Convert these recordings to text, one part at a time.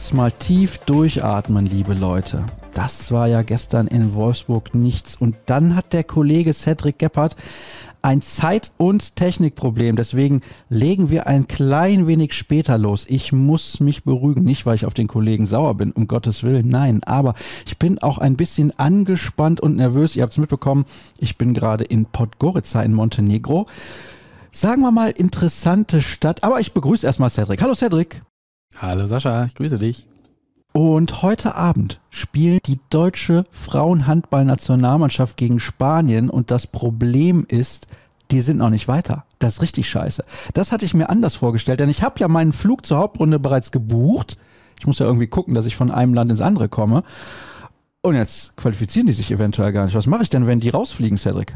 kurz mal tief durchatmen, liebe Leute. Das war ja gestern in Wolfsburg nichts. Und dann hat der Kollege Cedric Gebhardt ein Zeit- und Technikproblem. Deswegen legen wir ein klein wenig später los. Ich muss mich beruhigen. Nicht, weil ich auf den Kollegen sauer bin, um Gottes Willen, nein. Aber ich bin auch ein bisschen angespannt und nervös. Ihr habt es mitbekommen, ich bin gerade in Podgorica in Montenegro. Sagen wir mal interessante Stadt. Aber ich begrüße erstmal Cedric. Hallo Cedric. Hallo Sascha, ich grüße dich. Und heute Abend spielt die deutsche Frauenhandballnationalmannschaft gegen Spanien und das Problem ist, die sind noch nicht weiter. Das ist richtig scheiße. Das hatte ich mir anders vorgestellt, denn ich habe ja meinen Flug zur Hauptrunde bereits gebucht. Ich muss ja irgendwie gucken, dass ich von einem Land ins andere komme. Und jetzt qualifizieren die sich eventuell gar nicht. Was mache ich denn, wenn die rausfliegen, Cedric?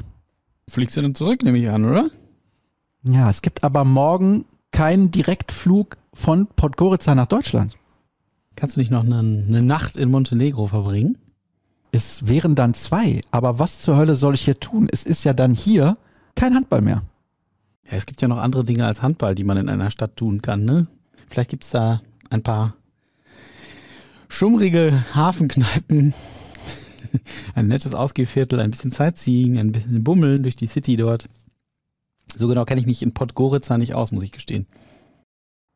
Fliegst du dann zurück, nehme ich an, oder? Ja, es gibt aber morgen keinen Direktflug von Podgorica nach Deutschland. Kannst du nicht noch eine, eine Nacht in Montenegro verbringen? Es wären dann zwei, aber was zur Hölle soll ich hier tun? Es ist ja dann hier kein Handball mehr. Ja, es gibt ja noch andere Dinge als Handball, die man in einer Stadt tun kann, ne? Vielleicht gibt es da ein paar schummrige Hafenkneipen, ein nettes Ausgehviertel, ein bisschen Sightseeing, ein bisschen Bummeln durch die City dort. So genau kenne ich mich in Podgorica nicht aus, muss ich gestehen.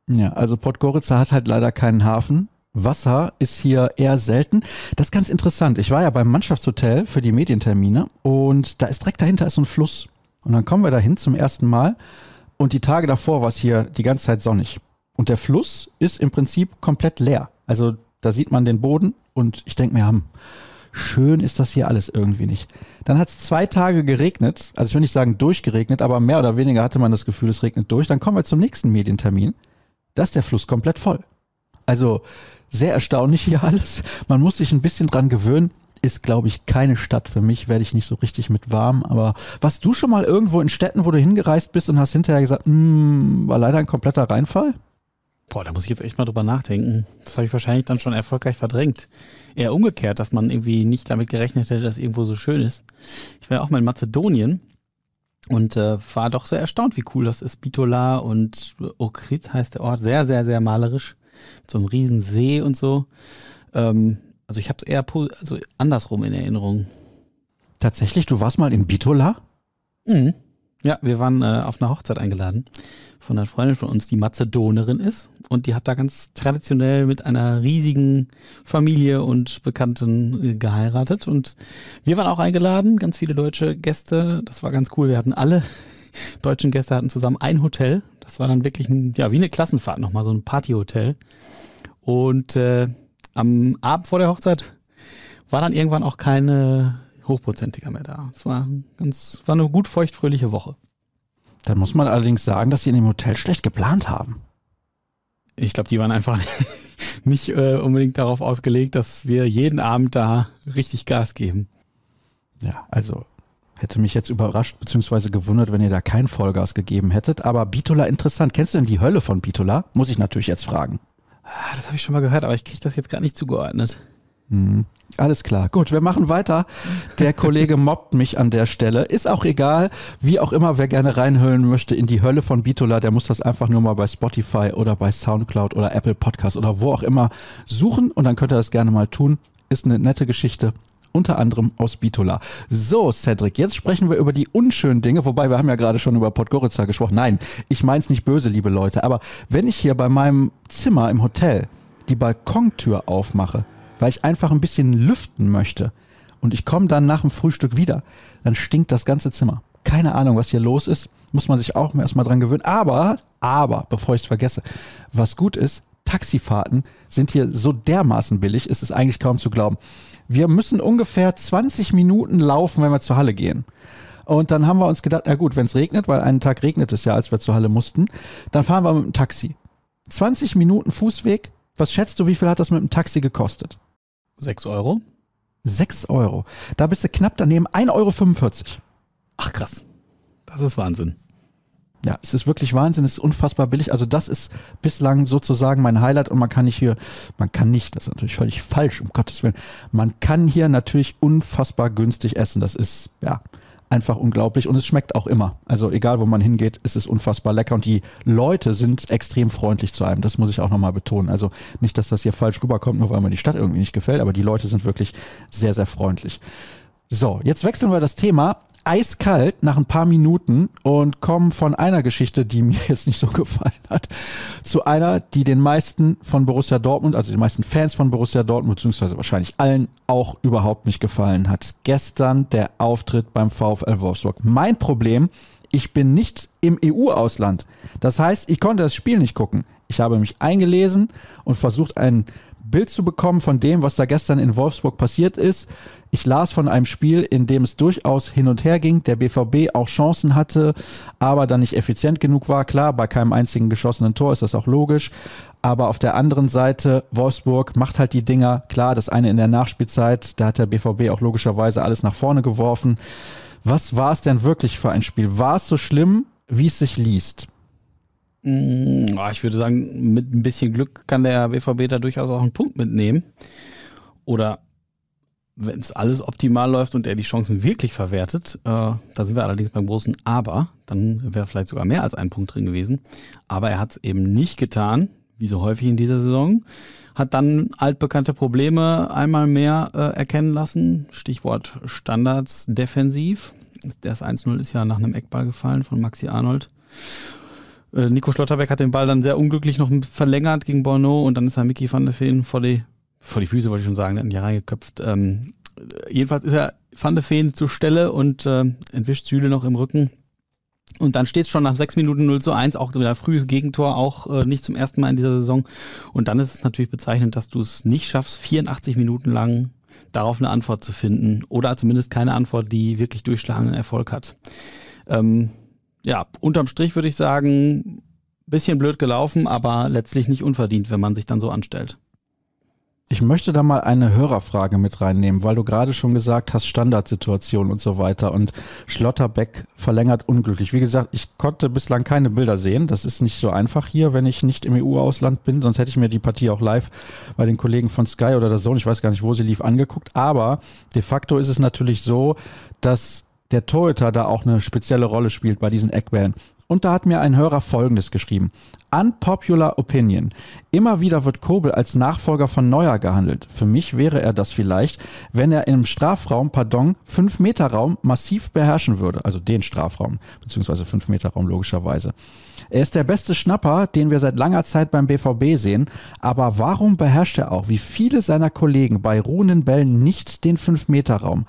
Ja, also Podgorica hat halt leider keinen Hafen. Wasser ist hier eher selten. Das ist ganz interessant. Ich war ja beim Mannschaftshotel für die Medientermine und da ist direkt dahinter ist so ein Fluss. Und dann kommen wir dahin zum ersten Mal und die Tage davor war es hier die ganze Zeit sonnig. Und der Fluss ist im Prinzip komplett leer. Also da sieht man den Boden und ich denke mir, hm, schön ist das hier alles irgendwie nicht. Dann hat es zwei Tage geregnet, also ich will nicht sagen durchgeregnet, aber mehr oder weniger hatte man das Gefühl, es regnet durch. Dann kommen wir zum nächsten Medientermin da ist der Fluss komplett voll. Also sehr erstaunlich hier alles. Man muss sich ein bisschen dran gewöhnen. Ist, glaube ich, keine Stadt für mich, werde ich nicht so richtig mit warm. Aber was du schon mal irgendwo in Städten, wo du hingereist bist und hast hinterher gesagt, mm, war leider ein kompletter Reinfall? Boah, da muss ich jetzt echt mal drüber nachdenken. Das habe ich wahrscheinlich dann schon erfolgreich verdrängt. Eher umgekehrt, dass man irgendwie nicht damit gerechnet hätte, dass irgendwo so schön ist. Ich war ja auch mal in Mazedonien und äh, war doch sehr erstaunt, wie cool das ist. Bitola und Okrit heißt der Ort. Sehr, sehr, sehr malerisch. Zum so einem und so. Ähm, also ich habe es eher also andersrum in Erinnerung. Tatsächlich, du warst mal in Bitola? Mhm. Ja, wir waren äh, auf einer Hochzeit eingeladen von einer Freundin von uns, die Mazedonerin ist. Und die hat da ganz traditionell mit einer riesigen Familie und Bekannten äh, geheiratet. Und wir waren auch eingeladen, ganz viele deutsche Gäste. Das war ganz cool. Wir hatten alle deutschen Gäste hatten zusammen ein Hotel. Das war dann wirklich ein, ja, wie eine Klassenfahrt nochmal, so ein Partyhotel. Und äh, am Abend vor der Hochzeit war dann irgendwann auch keine Hochprozentiger mehr da. Es war, ganz, war eine gut feuchtfröhliche Woche. Dann muss man allerdings sagen, dass sie in dem Hotel schlecht geplant haben. Ich glaube, die waren einfach nicht äh, unbedingt darauf ausgelegt, dass wir jeden Abend da richtig Gas geben. Ja, also hätte mich jetzt überrascht bzw. gewundert, wenn ihr da kein Vollgas gegeben hättet. Aber Bitola interessant. Kennst du denn die Hölle von Bitola? Muss ich natürlich jetzt fragen. Ah, das habe ich schon mal gehört, aber ich kriege das jetzt gar nicht zugeordnet. Mhm. Alles klar. Gut, wir machen weiter. Der Kollege mobbt mich an der Stelle. Ist auch egal. Wie auch immer, wer gerne reinhören möchte in die Hölle von Bitola, der muss das einfach nur mal bei Spotify oder bei Soundcloud oder Apple Podcast oder wo auch immer suchen und dann könnt ihr das gerne mal tun. Ist eine nette Geschichte. Unter anderem aus Bitola. So, Cedric, jetzt sprechen wir über die unschönen Dinge, wobei wir haben ja gerade schon über Podgorica gesprochen. Nein, ich mein's nicht böse, liebe Leute, aber wenn ich hier bei meinem Zimmer im Hotel die Balkontür aufmache, weil ich einfach ein bisschen lüften möchte. Und ich komme dann nach dem Frühstück wieder. Dann stinkt das ganze Zimmer. Keine Ahnung, was hier los ist. Muss man sich auch erstmal dran gewöhnen. Aber, aber, bevor ich es vergesse, was gut ist, Taxifahrten sind hier so dermaßen billig, ist es eigentlich kaum zu glauben. Wir müssen ungefähr 20 Minuten laufen, wenn wir zur Halle gehen. Und dann haben wir uns gedacht, na gut, wenn es regnet, weil einen Tag regnet es ja, als wir zur Halle mussten, dann fahren wir mit dem Taxi. 20 Minuten Fußweg. Was schätzt du, wie viel hat das mit dem Taxi gekostet? 6 Euro. 6 Euro. Da bist du knapp daneben 1,45 Euro. Ach krass. Das ist Wahnsinn. Ja, es ist wirklich Wahnsinn, es ist unfassbar billig. Also das ist bislang sozusagen mein Highlight und man kann nicht hier, man kann nicht, das ist natürlich völlig falsch, um Gottes Willen, man kann hier natürlich unfassbar günstig essen. Das ist, ja, einfach unglaublich und es schmeckt auch immer. Also egal, wo man hingeht, es unfassbar lecker und die Leute sind extrem freundlich zu einem. Das muss ich auch nochmal betonen. Also nicht, dass das hier falsch rüberkommt, nur weil mir die Stadt irgendwie nicht gefällt, aber die Leute sind wirklich sehr, sehr freundlich. So, jetzt wechseln wir das Thema, eiskalt nach ein paar Minuten und kommen von einer Geschichte, die mir jetzt nicht so gefallen hat, zu einer, die den meisten von Borussia Dortmund, also den meisten Fans von Borussia Dortmund, beziehungsweise wahrscheinlich allen auch überhaupt nicht gefallen hat. Gestern der Auftritt beim VfL Wolfsburg. Mein Problem, ich bin nicht im EU-Ausland. Das heißt, ich konnte das Spiel nicht gucken. Ich habe mich eingelesen und versucht, einen Bild zu bekommen von dem, was da gestern in Wolfsburg passiert ist. Ich las von einem Spiel, in dem es durchaus hin und her ging, der BVB auch Chancen hatte, aber dann nicht effizient genug war. Klar, bei keinem einzigen geschossenen Tor ist das auch logisch. Aber auf der anderen Seite, Wolfsburg macht halt die Dinger. Klar, das eine in der Nachspielzeit, da hat der BVB auch logischerweise alles nach vorne geworfen. Was war es denn wirklich für ein Spiel? War es so schlimm, wie es sich liest? Hm, ich würde sagen, mit ein bisschen Glück kann der BVB da durchaus auch einen Punkt mitnehmen. Oder wenn es alles optimal läuft und er die Chancen wirklich verwertet, äh, da sind wir allerdings beim großen Aber, dann wäre vielleicht sogar mehr als ein Punkt drin gewesen. Aber er hat es eben nicht getan, wie so häufig in dieser Saison, hat dann altbekannte Probleme einmal mehr äh, erkennen lassen. Stichwort Standards defensiv. Das 1-0 ist ja nach einem Eckball gefallen von Maxi Arnold. Äh, Nico Schlotterbeck hat den Ball dann sehr unglücklich noch verlängert gegen Borneau und dann ist er Mickey van der Feen vor die, vor die Füße, wollte ich schon sagen, der hat ihn hier reingeköpft. Ähm, jedenfalls ist er van der Feen zur Stelle und äh, entwischt Süle noch im Rücken. Und dann steht es schon nach sechs Minuten 0 zu 1, auch wieder frühes Gegentor, auch äh, nicht zum ersten Mal in dieser Saison. Und dann ist es natürlich bezeichnend, dass du es nicht schaffst, 84 Minuten lang darauf eine Antwort zu finden oder zumindest keine Antwort, die wirklich durchschlagenden Erfolg hat. Ähm, ja, unterm Strich würde ich sagen, bisschen blöd gelaufen, aber letztlich nicht unverdient, wenn man sich dann so anstellt. Ich möchte da mal eine Hörerfrage mit reinnehmen, weil du gerade schon gesagt hast, Standardsituation und so weiter. Und Schlotterbeck verlängert unglücklich. Wie gesagt, ich konnte bislang keine Bilder sehen. Das ist nicht so einfach hier, wenn ich nicht im EU-Ausland bin. Sonst hätte ich mir die Partie auch live bei den Kollegen von Sky oder der Zone, ich weiß gar nicht, wo sie lief, angeguckt. Aber de facto ist es natürlich so, dass der Torhüter da auch eine spezielle Rolle spielt bei diesen Eckbällen. Und da hat mir ein Hörer Folgendes geschrieben. Unpopular Opinion. Immer wieder wird Kobel als Nachfolger von Neuer gehandelt. Für mich wäre er das vielleicht, wenn er im Strafraum, pardon, 5-Meter-Raum massiv beherrschen würde. Also den Strafraum, beziehungsweise 5-Meter-Raum logischerweise. Er ist der beste Schnapper, den wir seit langer Zeit beim BVB sehen. Aber warum beherrscht er auch, wie viele seiner Kollegen, bei ruhenden Bällen nicht den 5-Meter-Raum?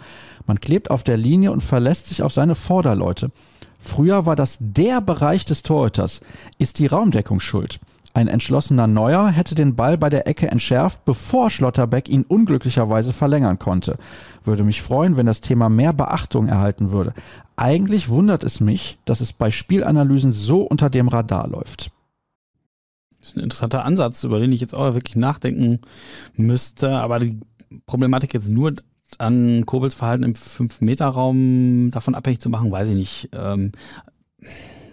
Man klebt auf der Linie und verlässt sich auf seine Vorderleute. Früher war das der Bereich des Torhüters. Ist die Raumdeckung schuld? Ein entschlossener Neuer hätte den Ball bei der Ecke entschärft, bevor Schlotterbeck ihn unglücklicherweise verlängern konnte. Würde mich freuen, wenn das Thema mehr Beachtung erhalten würde. Eigentlich wundert es mich, dass es bei Spielanalysen so unter dem Radar läuft. Das ist ein interessanter Ansatz, über den ich jetzt auch wirklich nachdenken müsste, aber die Problematik jetzt nur an Kobels Verhalten im 5-Meter-Raum davon abhängig zu machen, weiß ich nicht. Ähm,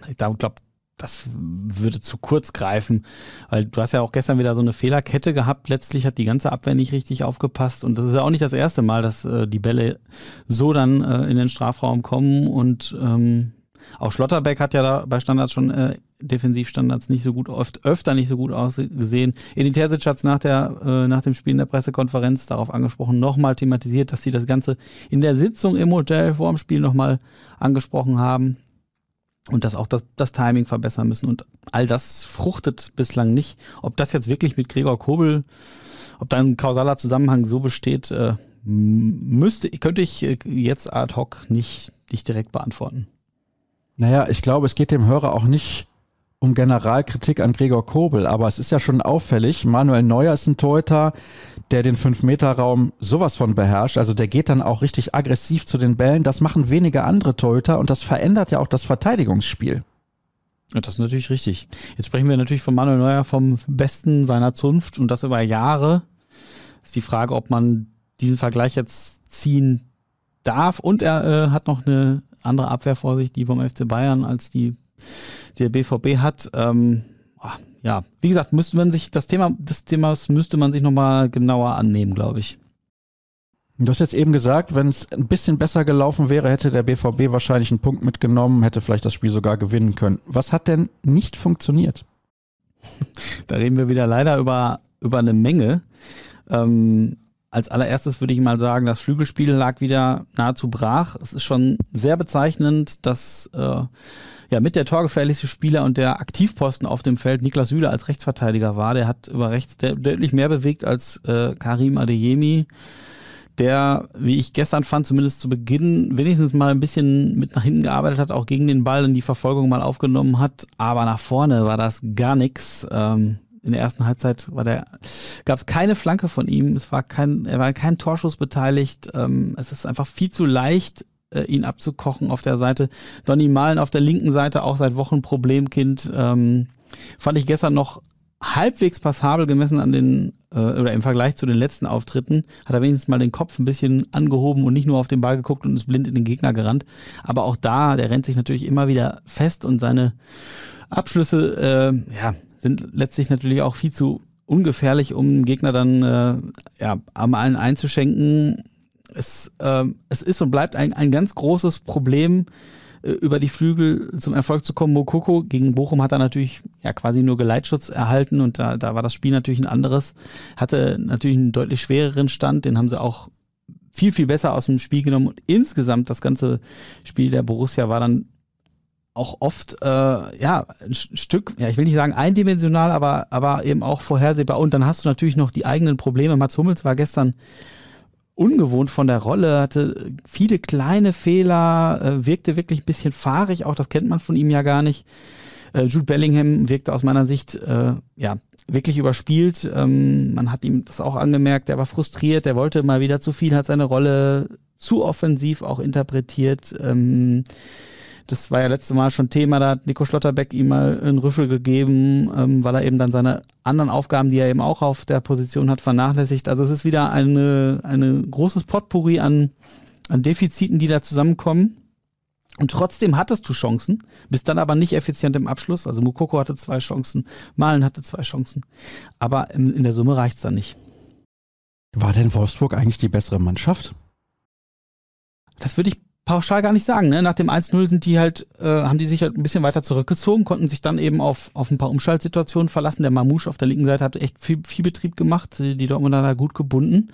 ich glaube, das würde zu kurz greifen, weil du hast ja auch gestern wieder so eine Fehlerkette gehabt. Letztlich hat die ganze Abwehr nicht richtig aufgepasst und das ist ja auch nicht das erste Mal, dass äh, die Bälle so dann äh, in den Strafraum kommen und ähm, auch Schlotterbeck hat ja da bei Standards schon äh, Defensivstandards nicht so gut, oft öfter nicht so gut ausgesehen. Edin Terzic hat es nach, der, äh, nach dem Spiel in der Pressekonferenz darauf angesprochen, nochmal thematisiert, dass sie das Ganze in der Sitzung im Hotel vor dem Spiel nochmal angesprochen haben und dass auch das, das Timing verbessern müssen. Und all das fruchtet bislang nicht. Ob das jetzt wirklich mit Gregor Kobel, ob da ein kausaler Zusammenhang so besteht, äh, müsste, könnte ich äh, jetzt ad hoc nicht, nicht direkt beantworten. Naja, ich glaube, es geht dem Hörer auch nicht um Generalkritik an Gregor Kobel, aber es ist ja schon auffällig. Manuel Neuer ist ein Torhüter, der den 5-Meter-Raum sowas von beherrscht. Also der geht dann auch richtig aggressiv zu den Bällen. Das machen weniger andere Torhüter und das verändert ja auch das Verteidigungsspiel. Ja, das ist natürlich richtig. Jetzt sprechen wir natürlich von Manuel Neuer vom Besten seiner Zunft und das über Jahre. Ist die Frage, ob man diesen Vergleich jetzt ziehen darf. Und er äh, hat noch eine andere Abwehr vor sich, die vom FC Bayern als die der BVB hat. Ähm, ah, ja, wie gesagt, müsste man sich das Thema des Themas müsste man sich nochmal genauer annehmen, glaube ich. Du hast jetzt eben gesagt, wenn es ein bisschen besser gelaufen wäre, hätte der BVB wahrscheinlich einen Punkt mitgenommen, hätte vielleicht das Spiel sogar gewinnen können. Was hat denn nicht funktioniert? Da reden wir wieder leider über, über eine Menge. Ähm, als allererstes würde ich mal sagen, das Flügelspiel lag wieder nahezu brach. Es ist schon sehr bezeichnend, dass äh, ja, mit der torgefährlichste Spieler und der Aktivposten auf dem Feld Niklas Süle als Rechtsverteidiger war. Der hat über rechts deutlich mehr bewegt als äh, Karim Adeyemi der, wie ich gestern fand, zumindest zu Beginn wenigstens mal ein bisschen mit nach hinten gearbeitet hat, auch gegen den Ball in die Verfolgung mal aufgenommen hat. Aber nach vorne war das gar nichts. Ähm, in der ersten Halbzeit gab es keine Flanke von ihm. Es war kein, er war kein Torschuss beteiligt. Ähm, es ist einfach viel zu leicht äh, ihn abzukochen auf der Seite. Donny Malen auf der linken Seite auch seit Wochen Problemkind. Ähm, fand ich gestern noch halbwegs passabel gemessen an den äh, oder im Vergleich zu den letzten Auftritten hat er wenigstens mal den Kopf ein bisschen angehoben und nicht nur auf den Ball geguckt und ist blind in den Gegner gerannt. Aber auch da, der rennt sich natürlich immer wieder fest und seine Abschlüsse äh, ja, sind letztlich natürlich auch viel zu ungefährlich, um den Gegner dann äh, ja, am allen einzuschenken es, ähm, es ist und bleibt ein, ein ganz großes Problem, äh, über die Flügel zum Erfolg zu kommen. Mokoko gegen Bochum hat er natürlich ja quasi nur Geleitschutz erhalten und da, da war das Spiel natürlich ein anderes. Hatte natürlich einen deutlich schwereren Stand, den haben sie auch viel, viel besser aus dem Spiel genommen und insgesamt das ganze Spiel der Borussia war dann auch oft äh, ja ein Stück, ja ich will nicht sagen eindimensional, aber aber eben auch vorhersehbar. Und dann hast du natürlich noch die eigenen Probleme. Mats Hummels war gestern ungewohnt von der Rolle, hatte viele kleine Fehler, äh, wirkte wirklich ein bisschen fahrig, auch das kennt man von ihm ja gar nicht. Äh, Jude Bellingham wirkte aus meiner Sicht äh, ja wirklich überspielt. Ähm, man hat ihm das auch angemerkt, er war frustriert, er wollte mal wieder zu viel, hat seine Rolle zu offensiv auch interpretiert. Ähm, das war ja letztes Mal schon Thema, da hat Nico Schlotterbeck ihm mal einen Rüffel gegeben, ähm, weil er eben dann seine anderen Aufgaben, die er eben auch auf der Position hat, vernachlässigt. Also es ist wieder ein eine großes Potpourri an, an Defiziten, die da zusammenkommen. Und trotzdem hattest du Chancen, bist dann aber nicht effizient im Abschluss. Also Mukoko hatte zwei Chancen, Malen hatte zwei Chancen. Aber in, der Summe reicht es dann nicht. War denn Wolfsburg eigentlich die bessere Mannschaft? Das würde ich pauschal gar nicht sagen. Ne? Nach dem 1-0 sind die halt, äh, haben die sich halt ein bisschen weiter zurückgezogen, konnten sich dann eben auf, auf ein paar Umschaltsituationen verlassen. Der Mamouche auf der linken Seite hat echt viel, viel Betrieb gemacht, die, Dortmunder da gut gebunden.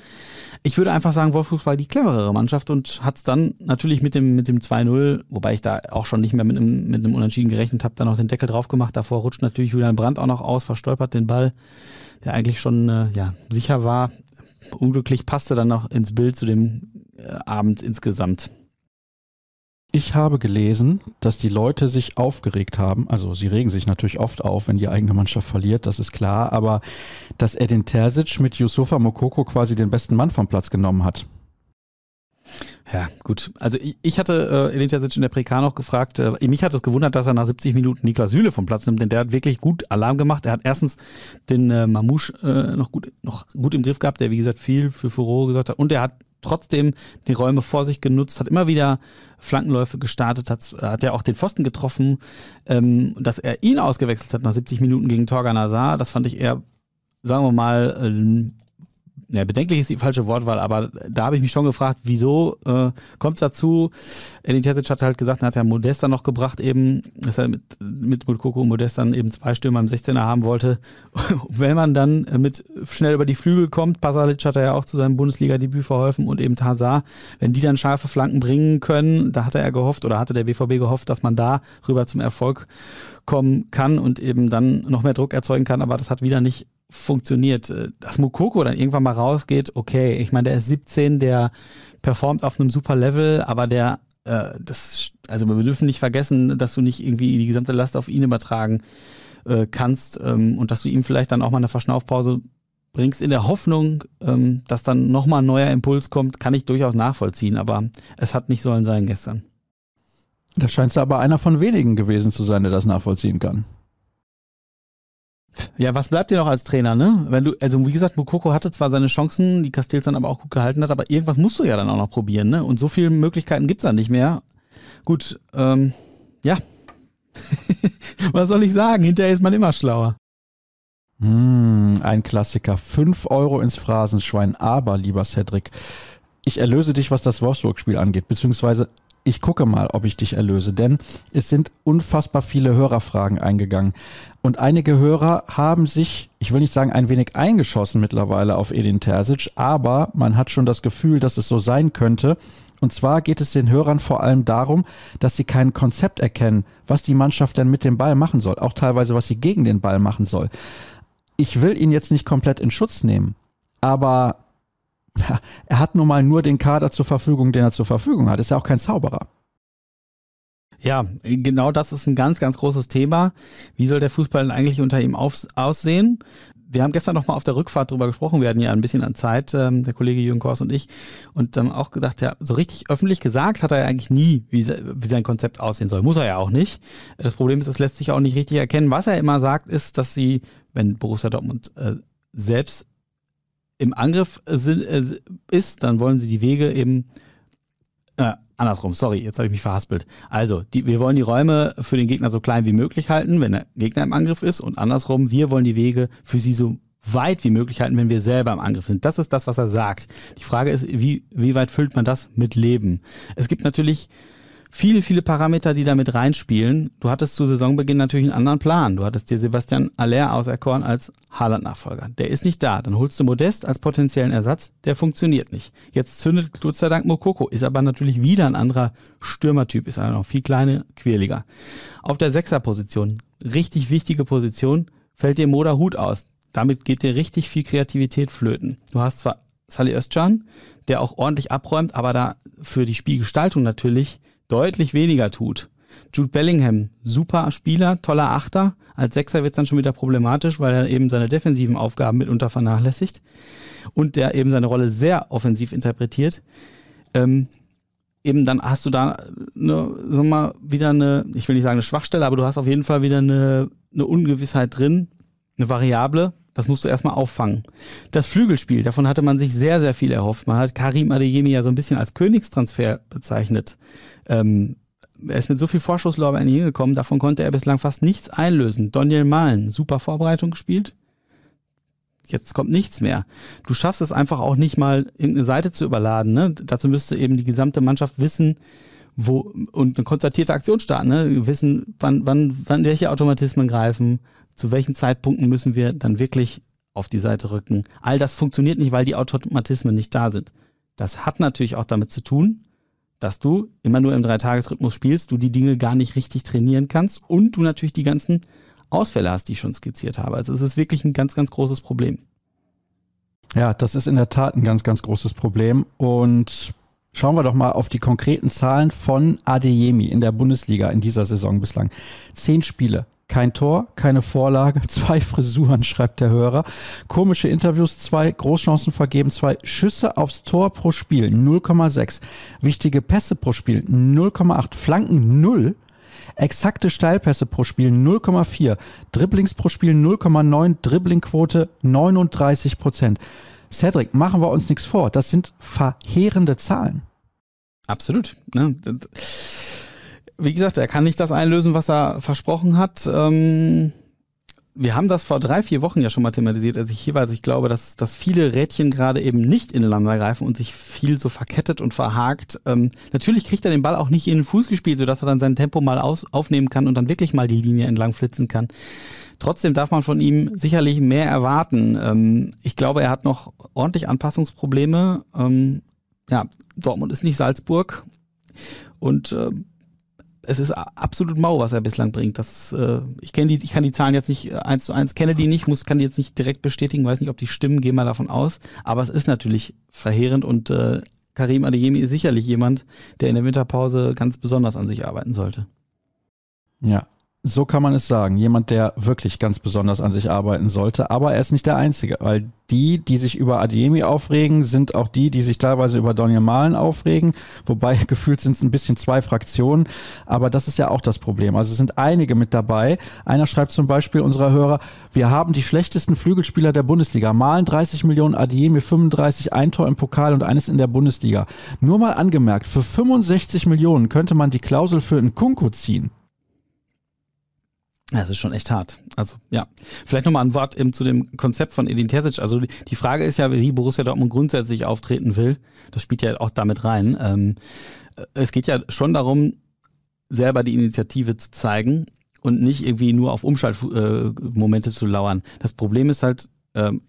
Ich würde einfach sagen, Wolfsburg war die cleverere Mannschaft und hat es dann natürlich mit dem, mit dem 2-0, wobei ich da auch schon nicht mehr mit einem, mit einem Unentschieden gerechnet habe, dann noch den Deckel drauf gemacht. Davor rutscht natürlich Julian Brandt auch noch aus, verstolpert den Ball, der eigentlich schon äh, ja, sicher war. Unglücklich passte dann noch ins Bild zu dem äh, Abend insgesamt. Ich habe gelesen, dass die Leute sich aufgeregt haben. Also sie regen sich natürlich oft auf, wenn die eigene Mannschaft verliert, das ist klar. Aber dass Edin Terzic mit Yusufa Mokoko quasi den besten Mann vom Platz genommen hat. Ja, gut. Also ich, hatte äh, Elintasic in der PK noch gefragt, äh, mich hat es gewundert, dass er nach 70 Minuten Niklas Süle vom Platz nimmt, denn der hat wirklich gut Alarm gemacht. Er hat erstens den äh, Mamouche äh, noch, gut, noch gut im Griff gehabt, der wie gesagt viel für Furore gesorgt hat und er hat trotzdem die Räume vor sich genutzt, hat immer wieder Flankenläufe gestartet, äh, hat, hat ja auch den Pfosten getroffen. Ähm, dass er ihn ausgewechselt hat nach 70 Minuten gegen Torgan Azar, das fand ich eher sagen wir mal, ähm, ja, bedenklich ist die falsche Wortwahl, aber da habe ich mich schon gefragt, wieso äh, kommt es dazu? Edin Terzic hat halt gesagt, er hat ja Modesta noch gebracht eben, dass er mit, mit Mutkoku und Modesta eben zwei Stürmer im 16er haben wollte. wenn man dann äh, mit schnell über die Flügel kommt, Pasalic hat er ja auch zu seinem Bundesliga-Debüt verholfen und eben Tazar, wenn die dann scharfe Flanken bringen können, da hatte er gehofft oder hatte der BVB gehofft, dass man da rüber zum Erfolg kommen kann und eben dann noch mehr Druck erzeugen kann, aber das hat wieder nicht funktioniert. Äh, dass Mukoko dann irgendwann mal rausgeht, okay, ich meine, der ist 17, der performt auf einem super Level, aber der, äh, das, also wir dürfen nicht vergessen, dass du nicht irgendwie die gesamte Last auf ihn übertragen äh, kannst ähm, und dass du ihm vielleicht dann auch mal eine Verschnaufpause bringst in der Hoffnung, ähm, dass dann nochmal ein neuer Impuls kommt, kann ich durchaus nachvollziehen, aber es hat nicht sollen sein gestern. Da scheinst du aber einer von wenigen gewesen zu sein, der das nachvollziehen kann. Ja, was bleibt dir noch als Trainer, ne? Wenn du, also wie gesagt, Mukoko hatte zwar seine Chancen, die Castells dann aber auch gut gehalten hat, aber irgendwas musst du ja dann auch noch probieren, ne? Und so viele Möglichkeiten gibt's dann nicht mehr. Gut, ähm, ja. was soll ich sagen? Hinterher ist man immer schlauer. Hm, ein Klassiker. Fünf Euro ins Phrasenschwein, aber lieber Cedric, ich erlöse dich, was das Wolfsburg-Spiel angeht, beziehungsweise ich gucke mal, ob ich dich erlöse, denn es sind unfassbar viele Hörerfragen eingegangen. Und einige Hörer haben sich, ich will nicht sagen, ein wenig eingeschossen mittlerweile auf Edin Terzic, aber man hat schon das Gefühl, dass es so sein könnte. Und zwar geht es den Hörern vor allem darum, dass sie kein Konzept erkennen, was die Mannschaft denn mit dem Ball machen soll, auch teilweise, was sie gegen den Ball machen soll. Ich will ihn jetzt nicht komplett in Schutz nehmen, aber er hat nun mal nur den Kader zur Verfügung, den er zur Verfügung hat. Ist ja auch kein Zauberer. Ja, genau das ist ein ganz, ganz großes Thema. Wie soll der Fußball denn eigentlich unter ihm auf, aussehen? Wir haben gestern nochmal auf der Rückfahrt darüber gesprochen, wir hatten ja ein bisschen an Zeit, ähm, der Kollege Jürgen Kors und ich, und dann ähm, auch gedacht, ja, so richtig öffentlich gesagt hat er ja eigentlich nie, wie, wie sein Konzept aussehen soll. Muss er ja auch nicht. Das Problem ist, es lässt sich auch nicht richtig erkennen. Was er immer sagt, ist, dass sie, wenn Borussia Dortmund äh, selbst im Angriff äh, äh, ist, dann wollen sie die Wege eben äh, andersrum, sorry, jetzt habe ich mich verhaspelt. Also, die, wir wollen die Räume für den Gegner so klein wie möglich halten, wenn der Gegner im Angriff ist und andersrum, wir wollen die Wege für sie so weit wie möglich halten, wenn wir selber im Angriff sind. Das ist das, was er sagt. Die Frage ist, wie, wie weit füllt man das mit Leben? Es gibt natürlich viele, viele Parameter, die damit reinspielen. Du hattest zu Saisonbeginn natürlich einen anderen Plan. Du hattest dir Sebastian Aller auserkoren als Haaland-Nachfolger. Der ist nicht da. Dann holst du Modest als potenziellen Ersatz. Der funktioniert nicht. Jetzt zündet Gott sei Dank Mokoko. Ist aber natürlich wieder ein anderer Stürmertyp. Ist einer noch viel kleiner, quirliger. Auf der Sechserposition, richtig wichtige Position, fällt dir Moda Hut aus. Damit geht dir richtig viel Kreativität flöten. Du hast zwar Sally Özcan, der auch ordentlich abräumt, aber da für die Spielgestaltung natürlich deutlich weniger tut. Jude Bellingham, super Spieler, toller Achter. Als Sechser wird es dann schon wieder problematisch, weil er eben seine defensiven Aufgaben mitunter vernachlässigt und der eben seine Rolle sehr offensiv interpretiert. Ähm, eben dann hast du da eine, sag mal, wieder eine, ich will nicht sagen eine Schwachstelle, aber du hast auf jeden Fall wieder eine, eine Ungewissheit drin, eine Variable. Das musst du erstmal auffangen. Das Flügelspiel, davon hatte man sich sehr, sehr viel erhofft. Man hat Karim Adeyemi ja so ein bisschen als Königstransfer bezeichnet. Ähm, er ist mit so viel Vorschusslorbe Vorschusslorbeeren hingekommen, davon konnte er bislang fast nichts einlösen. Daniel Mahlen, super Vorbereitung gespielt. Jetzt kommt nichts mehr. Du schaffst es einfach auch nicht mal, irgendeine Seite zu überladen. Ne? Dazu müsste eben die gesamte Mannschaft wissen, wo und eine konstatierte Aktion starten, ne? wissen, wann, wann, wann welche Automatismen greifen, zu welchen Zeitpunkten müssen wir dann wirklich auf die Seite rücken. All das funktioniert nicht, weil die Automatismen nicht da sind. Das hat natürlich auch damit zu tun, dass du immer nur im Dreitagesrhythmus spielst, du die Dinge gar nicht richtig trainieren kannst und du natürlich die ganzen Ausfälle hast, die ich schon skizziert habe. Also es ist wirklich ein ganz, ganz großes Problem. Ja, das ist in der Tat ein ganz, ganz großes Problem. Und schauen wir doch mal auf die konkreten Zahlen von Adeyemi in der Bundesliga in dieser Saison bislang. Zehn Spiele, kein Tor, keine Vorlage, zwei Frisuren, schreibt der Hörer. Komische Interviews, zwei Großchancen vergeben, zwei Schüsse aufs Tor pro Spiel, 0,6. Wichtige Pässe pro Spiel, 0,8. Flanken, 0. Exakte Steilpässe pro Spiel 0,4, Dribblings pro Spiel 0,9, Dribblingquote 39 Prozent. Cedric, machen wir uns nichts vor, das sind verheerende Zahlen. Absolut. Ne? wie gesagt, er kann nicht das einlösen, was er versprochen hat. Ähm, wir haben das vor drei, vier Wochen ja schon mal thematisiert, als ich hier war. Also ich glaube, dass, dass viele Rädchen gerade eben nicht ineinander greifen und sich viel so verkettet und verhakt. Ähm, natürlich kriegt er den Ball auch nicht in den Fuß gespielt, sodass er dann sein Tempo mal aus, aufnehmen kann und dann wirklich mal die Linie entlang flitzen kann. Trotzdem darf man von ihm sicherlich mehr erwarten. Ähm, ich glaube, er hat noch ordentlich Anpassungsprobleme. Ähm, ja, Dortmund ist nicht Salzburg. Und äh, es ist absolut mau, was er bislang bringt. Das, äh, ich die, ich kann die Zahlen jetzt nicht äh, eins zu eins, kenne die nicht, muss, kann die jetzt nicht direkt bestätigen, weiß nicht, ob die stimmen, gehe mal davon aus. Aber es ist natürlich verheerend und äh, Karim Adeyemi ist sicherlich jemand, der in der Winterpause ganz besonders an sich arbeiten sollte. Ja, so kann man es sagen. Jemand, der wirklich ganz besonders an sich arbeiten sollte. Aber er ist nicht der Einzige, weil die, die sich über Adiemi aufregen, sind auch die, die sich teilweise über Daniel Malen aufregen. Wobei gefühlt sind es ein bisschen zwei Fraktionen. Aber das ist ja auch das Problem. Also es sind einige mit dabei. Einer schreibt zum Beispiel unserer Hörer, wir haben die schlechtesten Flügelspieler der Bundesliga. Malen 30 Millionen, Adiemi 35, ein Tor im Pokal und eines in der Bundesliga. Nur mal angemerkt, für 65 Millionen könnte man die Klausel für einen Kunko ziehen. Das ist schon echt hart. Also ja, vielleicht nochmal ein Wort eben zu dem Konzept von Edin Terzic. Also die Frage ist ja, wie Borussia Dortmund grundsätzlich auftreten will. Das spielt ja auch damit rein. Ähm, es geht ja schon darum, selber die Initiative zu zeigen und nicht irgendwie nur auf Umschaltmomente äh, zu lauern. Das Problem ist halt, ähm,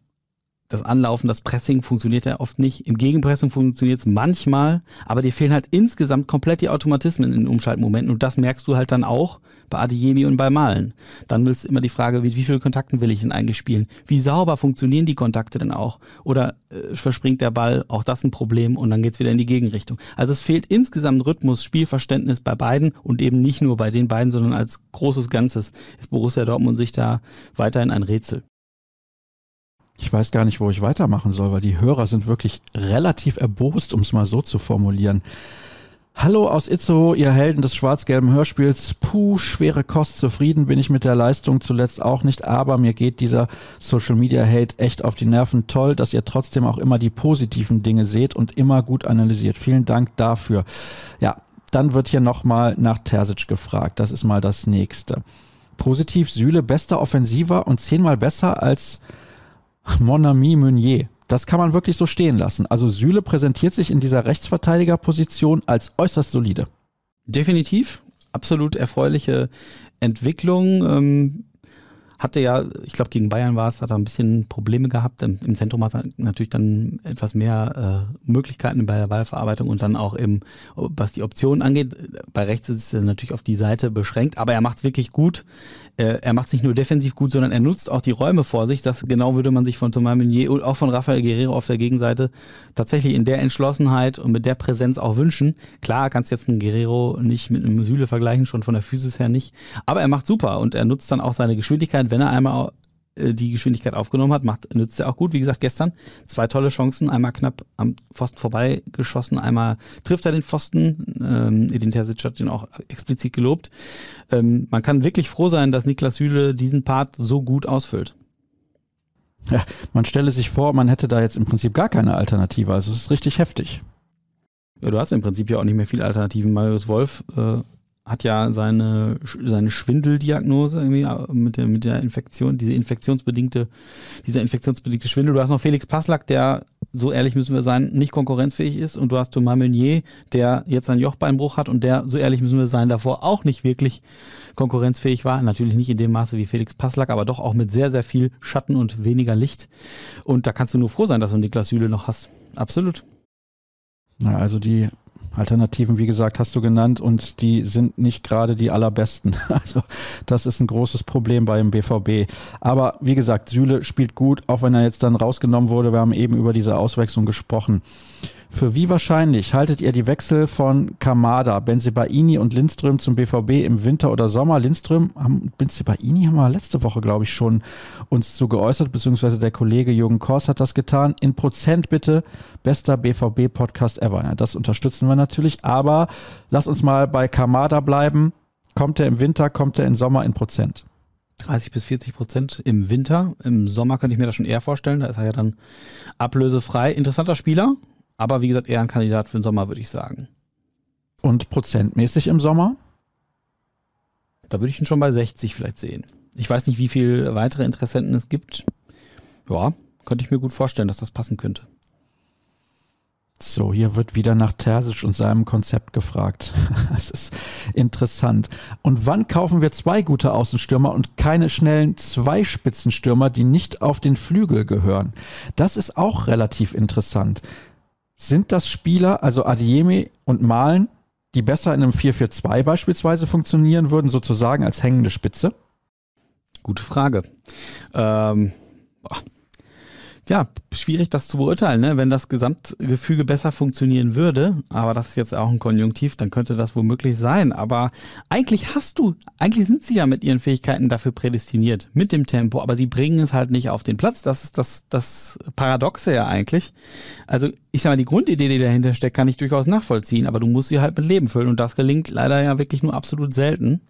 das Anlaufen, das Pressing funktioniert ja oft nicht. Im Gegenpressing funktioniert es manchmal, aber dir fehlen halt insgesamt komplett die Automatismen in den Umschaltmomenten und das merkst du halt dann auch bei Adeyemi und bei Malen. Dann ist immer die Frage, wie, wie viele Kontakten will ich denn eigentlich spielen? Wie sauber funktionieren die Kontakte denn auch? Oder äh, verspringt der Ball, auch das ein Problem und dann geht's wieder in die Gegenrichtung. Also es fehlt insgesamt Rhythmus, Spielverständnis bei beiden und eben nicht nur bei den beiden, sondern als großes Ganzes ist Borussia Dortmund sich da weiterhin ein Rätsel ich weiß gar nicht, wo ich weitermachen soll, weil die Hörer sind wirklich relativ erbost, um es mal so zu formulieren. Hallo aus Itzehoe, ihr Helden des schwarz-gelben Hörspiels. Puh, schwere Kost. Zufrieden bin ich mit der Leistung zuletzt auch nicht, aber mir geht dieser Social Media Hate echt auf die Nerven. Toll, dass ihr trotzdem auch immer die positiven Dinge seht und immer gut analysiert. Vielen Dank dafür. Ja, dann wird hier nochmal nach Terzic gefragt. Das ist mal das nächste. Positiv Süle, bester Offensiver und zehnmal besser als Mon ami Meunier. Das kann man wirklich so stehen lassen. Also Süle präsentiert sich in dieser Rechtsverteidigerposition als äußerst solide. Definitiv. Absolut erfreuliche Entwicklung. Ähm hatte ja, ich glaube, gegen Bayern war es, hat er ein bisschen Probleme gehabt. Im, Im, Zentrum hat er natürlich dann etwas mehr äh, Möglichkeiten bei der Ballverarbeitung und dann auch im, was die Optionen angeht. Bei rechts ist er natürlich auf die Seite beschränkt, aber er macht es wirklich gut äh, er macht sich nur defensiv gut, sondern er nutzt auch die Räume vor sich. Das genau würde man sich von Thomas Meunier und auch von Rafael Guerrero auf der Gegenseite tatsächlich in der Entschlossenheit und mit der Präsenz auch wünschen. Klar, kannst jetzt einen Guerrero nicht mit einem Süle vergleichen, schon von der Physis her nicht. Aber er macht super und er nutzt dann auch seine Geschwindigkeit, wenn er einmal äh, die Geschwindigkeit aufgenommen hat, macht, nützt er auch gut. Wie gesagt, gestern zwei tolle Chancen, einmal knapp am Pfosten vorbeigeschossen, einmal trifft er den Pfosten. Ähm, Edin Terzic hat ihn auch explizit gelobt. Ähm, man kann wirklich froh sein, dass Niklas Süle diesen Part so gut ausfüllt. Ja, man stelle sich vor, man hätte da jetzt im Prinzip gar keine Alternative. Also es ist richtig heftig. Ja, du hast im Prinzip ja auch nicht mehr viele Alternativen. Marius Wolf äh, hat ja seine, seine Schwindeldiagnose irgendwie äh, mit der, mit der Infektion, diese infektionsbedingte, dieser infektionsbedingte Schwindel. Du hast noch Felix Passlack, der, so ehrlich müssen wir sein, nicht konkurrenzfähig ist. Und du hast Thomas Meunier, der jetzt einen Jochbeinbruch hat und der, so ehrlich müssen wir sein, davor auch nicht wirklich konkurrenzfähig war. Natürlich nicht in dem Maße wie Felix Passlack, aber doch auch mit sehr, sehr viel Schatten und weniger Licht. Und da kannst du nur froh sein, dass du Niklas Süle noch hast. Absolut. Ja, also die Alternativen, wie gesagt, hast du genannt und die sind nicht gerade die allerbesten. Also das ist ein großes Problem beim BVB. Aber wie gesagt, Süle spielt gut, auch wenn er jetzt dann rausgenommen wurde. Wir haben eben über diese Auswechslung gesprochen. Für wie wahrscheinlich haltet ihr die Wechsel von Kamada, Benzibaini und Lindström zum BVB im Winter oder Sommer? Lindström, Benzibaini haben wir letzte Woche, glaube ich, schon uns zu geäußert, beziehungsweise der Kollege Jürgen Kors hat das getan. In Prozent bitte, bester BVB-Podcast ever. Ja, das unterstützen wir natürlich, aber lass uns mal bei Kamada bleiben. Kommt er im Winter, kommt er im Sommer in Prozent? 30 bis 40 Prozent im Winter. Im Sommer könnte ich mir das schon eher vorstellen. Da ist er ja dann ablösefrei. Interessanter Spieler, aber wie gesagt, eher ein Kandidat für den Sommer, würde ich sagen. Und prozentmäßig im Sommer? Da würde ich ihn schon bei 60 vielleicht sehen. Ich weiß nicht, wie viele weitere Interessenten es gibt. Ja, könnte ich mir gut vorstellen, dass das passen könnte. So, hier wird wieder nach Tersisch und seinem Konzept gefragt. das ist interessant. Und wann kaufen wir zwei gute Außenstürmer und keine schnellen zwei Spitzenstürmer, die nicht auf den Flügel gehören? Das ist auch relativ interessant. Sind das Spieler, also Adiemi und Malen, die besser in einem 4-4-2 beispielsweise funktionieren würden, sozusagen als hängende Spitze? Gute Frage. Ähm, ja, schwierig das zu beurteilen. Ne? Wenn das Gesamtgefüge besser funktionieren würde, aber das ist jetzt auch ein Konjunktiv, dann könnte das womöglich sein. Aber eigentlich hast du, eigentlich sind sie ja mit ihren Fähigkeiten dafür prädestiniert, mit dem Tempo, aber sie bringen es halt nicht auf den Platz. Das ist das, das Paradoxe ja eigentlich. Also ich sag mal, die Grundidee, die dahinter steckt, kann ich durchaus nachvollziehen, aber du musst sie halt mit Leben füllen und das gelingt leider ja wirklich nur absolut selten.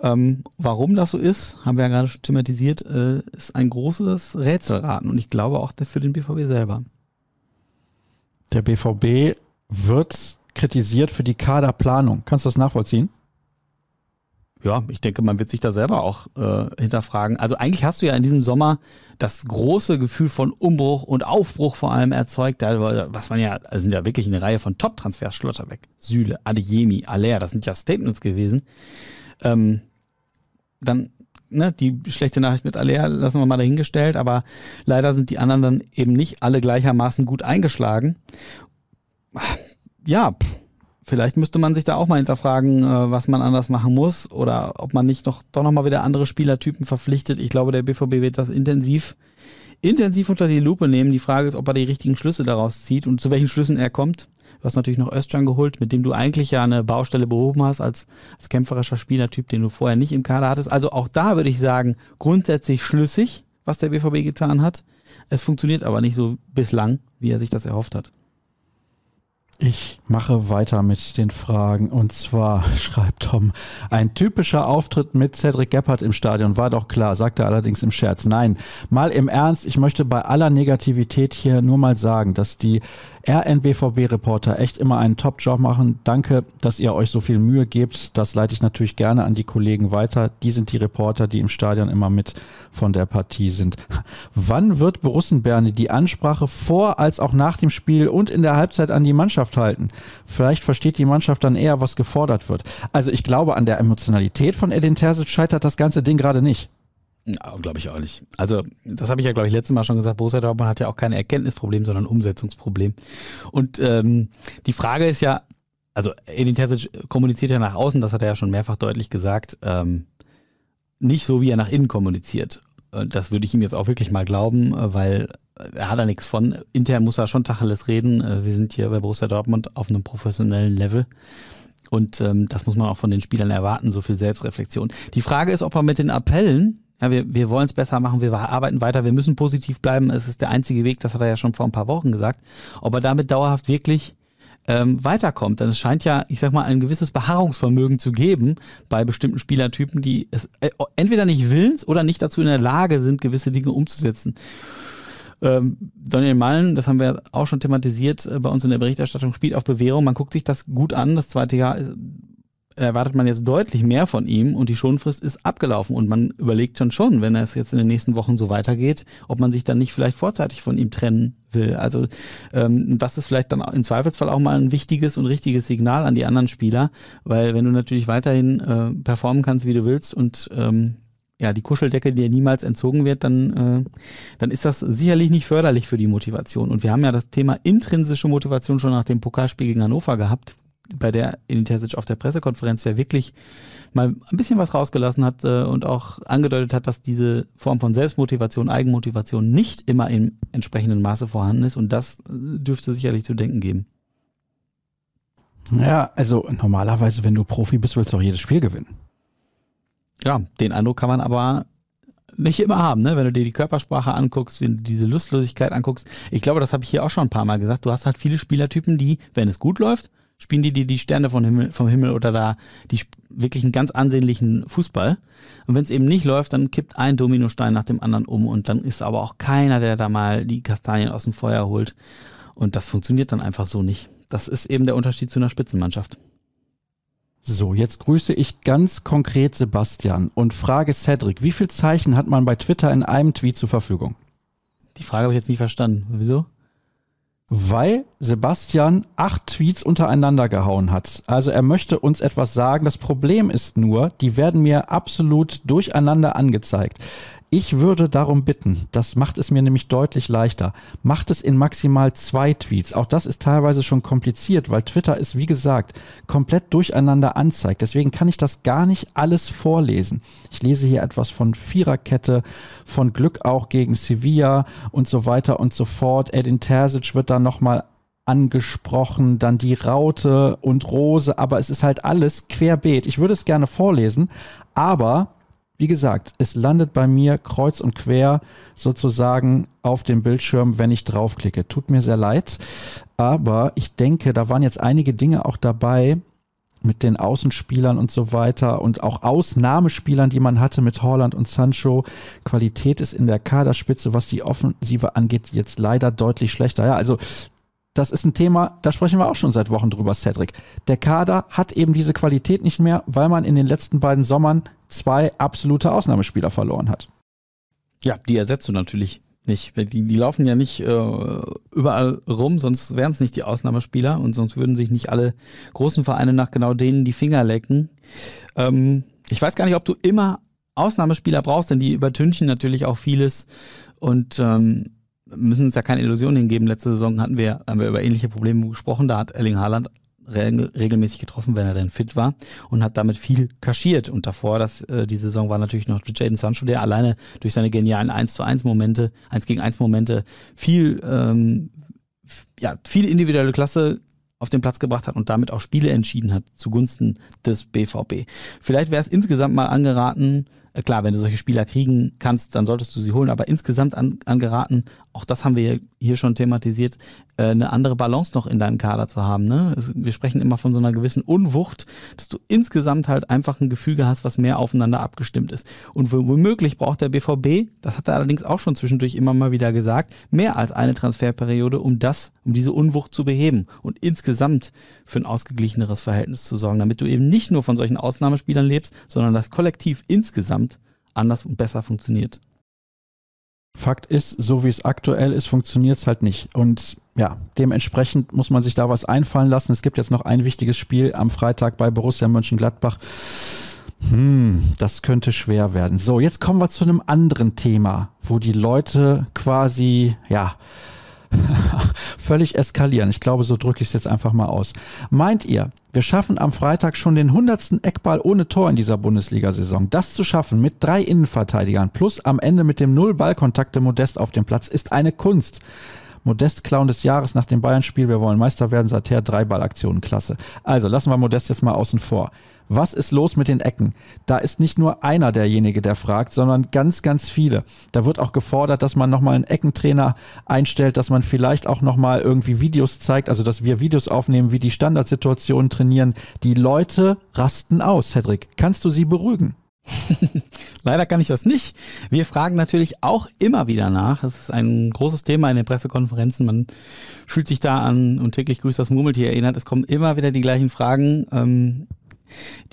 Ähm, warum das so ist, haben wir ja gerade schon thematisiert, äh, ist ein großes Rätselraten und ich glaube auch für den BVB selber. Der BVB wird kritisiert für die Kaderplanung. Kannst du das nachvollziehen? Ja, ich denke, man wird sich da selber auch äh, hinterfragen. Also eigentlich hast du ja in diesem Sommer das große Gefühl von Umbruch und Aufbruch vor allem erzeugt. Was man ja, also sind ja wirklich eine Reihe von Top-Transfers, Schlotterbeck, Süle, Adeyemi, Aller, das sind ja Statements gewesen ähm, dann ne, die schlechte Nachricht mit Alea lassen wir mal dahingestellt, aber leider sind die anderen dann eben nicht alle gleichermaßen gut eingeschlagen. Ja, vielleicht müsste man sich da auch mal hinterfragen, äh, was man anders machen muss oder ob man nicht noch, doch nochmal wieder andere Spielertypen verpflichtet. Ich glaube, der BVB wird das intensiv, intensiv unter die Lupe nehmen. Die Frage ist, ob er die richtigen Schlüsse daraus zieht und zu welchen Schlüssen er kommt. Du hast natürlich noch Östjan geholt, mit dem du eigentlich ja eine Baustelle behoben hast als, als kämpferischer Spielertyp, den du vorher nicht im Kader hattest. Also auch da würde ich sagen, grundsätzlich schlüssig, was der BVB getan hat. Es funktioniert aber nicht so bislang, wie er sich das erhofft hat. Ich mache weiter mit den Fragen. Und zwar schreibt Tom, ein typischer Auftritt mit Cedric Gebhardt im Stadion war doch klar, sagte allerdings im Scherz. Nein, mal im Ernst, ich möchte bei aller Negativität hier nur mal sagen, dass die RNBVB-Reporter echt immer einen Top-Job machen. Danke, dass ihr euch so viel Mühe gebt. Das leite ich natürlich gerne an die Kollegen weiter. Die sind die Reporter, die im Stadion immer mit von der Partie sind. Wann wird Borussenberne die Ansprache vor als auch nach dem Spiel und in der Halbzeit an die Mannschaft Mannschaft halten. Vielleicht versteht die Mannschaft dann eher, was gefordert wird. Also ich glaube, an der Emotionalität von Edin Terzic scheitert das ganze Ding gerade nicht. Ja, glaube ich auch nicht. Also, das habe ich ja, glaube ich, letztes Mal schon gesagt. Borussia Dortmund hat ja auch kein Erkenntnisproblem, sondern Umsetzungsproblem. Und ähm, die Frage ist ja, also Edin Terzic kommuniziert ja nach außen, das hat er ja schon mehrfach deutlich gesagt, ähm, nicht so, wie er nach innen kommuniziert. Das würde ich ihm jetzt auch wirklich mal glauben, äh, weil er hat da nichts von. Intern muss er schon Tacheles reden. Äh, wir sind hier bei Borussia Dortmund auf einem professionellen Level. Und ähm, das muss man auch von den Spielern erwarten, so viel Selbstreflexion. Die Frage ist, ob er mit den Appellen, ja, wir, wir wollen es besser machen, wir arbeiten weiter, wir müssen positiv bleiben, es ist der einzige Weg, das hat er ja schon vor ein paar Wochen gesagt, ob er damit dauerhaft wirklich ähm, weiterkommt. Denn es scheint ja, ich sag mal, ein gewisses Beharrungsvermögen zu geben bei bestimmten Spielertypen, die es äh, entweder nicht willens oder nicht dazu in der Lage sind, gewisse Dinge umzusetzen. Ähm, Daniel Mallen, das haben wir auch schon thematisiert äh, bei uns in der Berichterstattung, spielt auf Bewährung. Man guckt sich das gut an. Das zweite Jahr äh, erwartet man jetzt deutlich mehr von ihm und die Schonfrist ist abgelaufen. Und man überlegt dann schon, wenn es jetzt in den nächsten Wochen so weitergeht, ob man sich dann nicht vielleicht vorzeitig von ihm trennen will. Also ähm, das ist vielleicht dann im Zweifelsfall auch mal ein wichtiges und richtiges Signal an die anderen Spieler, weil wenn du natürlich weiterhin äh, performen kannst, wie du willst und ähm, ja, die Kuscheldecke dir niemals entzogen wird, dann, äh, dann ist das sicherlich nicht förderlich für die Motivation. Und wir haben ja das Thema intrinsische Motivation schon nach dem Pokalspiel gegen Hannover gehabt, bei der Initesic auf der Pressekonferenz ja wirklich mal ein bisschen was rausgelassen hat äh, und auch angedeutet hat, dass diese Form von Selbstmotivation, Eigenmotivation nicht immer im entsprechenden Maße vorhanden ist. Und das äh, dürfte sicherlich zu denken geben. Ja, also normalerweise, wenn du Profi bist, willst du auch jedes Spiel gewinnen. Ja, den Eindruck kann man aber nicht immer haben, ne? wenn du dir die Körpersprache anguckst, wenn du diese Lustlosigkeit anguckst. Ich glaube, das habe ich hier auch schon ein paar Mal gesagt. Du hast halt viele Spielertypen, die, wenn es gut läuft, spielen die dir die Sterne vom Himmel, vom Himmel oder da die wirklich einen ganz ansehnlichen Fußball. Und wenn es eben nicht läuft, dann kippt ein Dominostein nach dem anderen um und dann ist aber auch keiner, der da mal die Kastanien aus dem Feuer holt. Und das funktioniert dann einfach so nicht. Das ist eben der Unterschied zu einer Spitzenmannschaft. So, jetzt grüße ich ganz konkret Sebastian und frage Cedric, wie viel Zeichen hat man bei Twitter in einem Tweet zur Verfügung? Die Frage habe ich jetzt nicht verstanden. Wieso? Weil Sebastian acht Tweets untereinander gehauen hat. Also er möchte uns etwas sagen. Das Problem ist nur, die werden mir absolut durcheinander angezeigt. Ich würde darum bitten, das macht es mir nämlich deutlich leichter. Macht es in maximal zwei Tweets. Auch das ist teilweise schon kompliziert, weil Twitter ist, wie gesagt, komplett durcheinander anzeigt. Deswegen kann ich das gar nicht alles vorlesen. Ich lese hier etwas von Viererkette, von Glück auch gegen Sevilla und so weiter und so fort. Edin Terzic wird da nochmal angesprochen, dann die Raute und Rose, aber es ist halt alles querbeet. Ich würde es gerne vorlesen, aber wie gesagt, es landet bei mir kreuz und quer sozusagen auf dem Bildschirm, wenn ich draufklicke. Tut mir sehr leid, aber ich denke, da waren jetzt einige Dinge auch dabei, mit den Außenspielern und so weiter und auch Ausnahmespielern, die man hatte mit Holland und Sancho. Qualität ist in der Kaderspitze, was die Offensive angeht, jetzt leider deutlich schlechter. Ja, also das ist ein Thema, da sprechen wir auch schon seit Wochen drüber, Cedric. Der Kader hat eben diese Qualität nicht mehr, weil man in den letzten beiden Sommern zwei absolute Ausnahmespieler verloren hat. Ja, die ersetzt du natürlich nicht. Die, die laufen ja nicht äh, überall rum, sonst wären es nicht die Ausnahmespieler und sonst würden sich nicht alle großen Vereine nach genau denen die Finger lecken. Ähm, ich weiß gar nicht, ob du immer Ausnahmespieler brauchst, denn die übertünchen natürlich auch vieles und ähm, müssen uns ja keine Illusionen hingeben. Letzte Saison hatten wir, haben wir über ähnliche Probleme gesprochen. Da hat Elling Haaland regelmäßig getroffen, wenn er denn fit war und hat damit viel kaschiert. Und davor, dass äh, die Saison war natürlich noch Jaden Sancho, der alleine durch seine genialen 1 zu 1 Momente, 1 gegen 1 Momente viel, ähm, ja, viel individuelle Klasse auf den Platz gebracht hat und damit auch Spiele entschieden hat zugunsten des BVB. Vielleicht wäre es insgesamt mal angeraten, äh, klar, wenn du solche Spieler kriegen kannst, dann solltest du sie holen. Aber insgesamt an, angeraten, auch das haben wir hier schon thematisiert, äh, eine andere Balance noch in deinem Kader zu haben. Ne? Wir sprechen immer von so einer gewissen Unwucht, dass du insgesamt halt einfach ein Gefüge hast, was mehr aufeinander abgestimmt ist. Und womöglich braucht der BVB, das hat er allerdings auch schon zwischendurch immer mal wieder gesagt, mehr als eine Transferperiode, um das, um diese Unwucht zu beheben und insgesamt für ein ausgeglicheneres Verhältnis zu sorgen, damit du eben nicht nur von solchen Ausnahmespielern lebst, sondern das Kollektiv insgesamt anders und besser funktioniert. Fakt ist, so wie es aktuell ist, funktioniert es halt nicht. Und ja, dementsprechend muss man sich da was einfallen lassen. Es gibt jetzt noch ein wichtiges Spiel am Freitag bei Borussia Mönchengladbach. Hm, das könnte schwer werden. So, jetzt kommen wir zu einem anderen Thema, wo die Leute quasi, ja, völlig eskalieren. Ich glaube, so drücke ich es jetzt einfach mal aus. Meint ihr, wir schaffen am Freitag schon den 100. Eckball ohne Tor in dieser Bundesliga-Saison? Das zu schaffen mit drei Innenverteidigern plus am Ende mit dem Null Ballkontakte Modest auf dem Platz ist eine Kunst. Modest Clown des Jahres nach dem Bayern-Spiel. Wir wollen Meister werden. Seither drei Ballaktionen. Klasse. Also lassen wir Modest jetzt mal außen vor. Was ist los mit den Ecken? Da ist nicht nur einer derjenige, der fragt, sondern ganz, ganz viele. Da wird auch gefordert, dass man nochmal einen Eckentrainer einstellt, dass man vielleicht auch nochmal irgendwie Videos zeigt, also dass wir Videos aufnehmen, wie die Standardsituationen trainieren. Die Leute rasten aus, Cedric. Kannst du sie beruhigen? Leider kann ich das nicht. Wir fragen natürlich auch immer wieder nach. Es ist ein großes Thema in den Pressekonferenzen. Man fühlt sich da an und täglich grüßt das Murmeltier erinnert. Es kommen immer wieder die gleichen Fragen, ähm,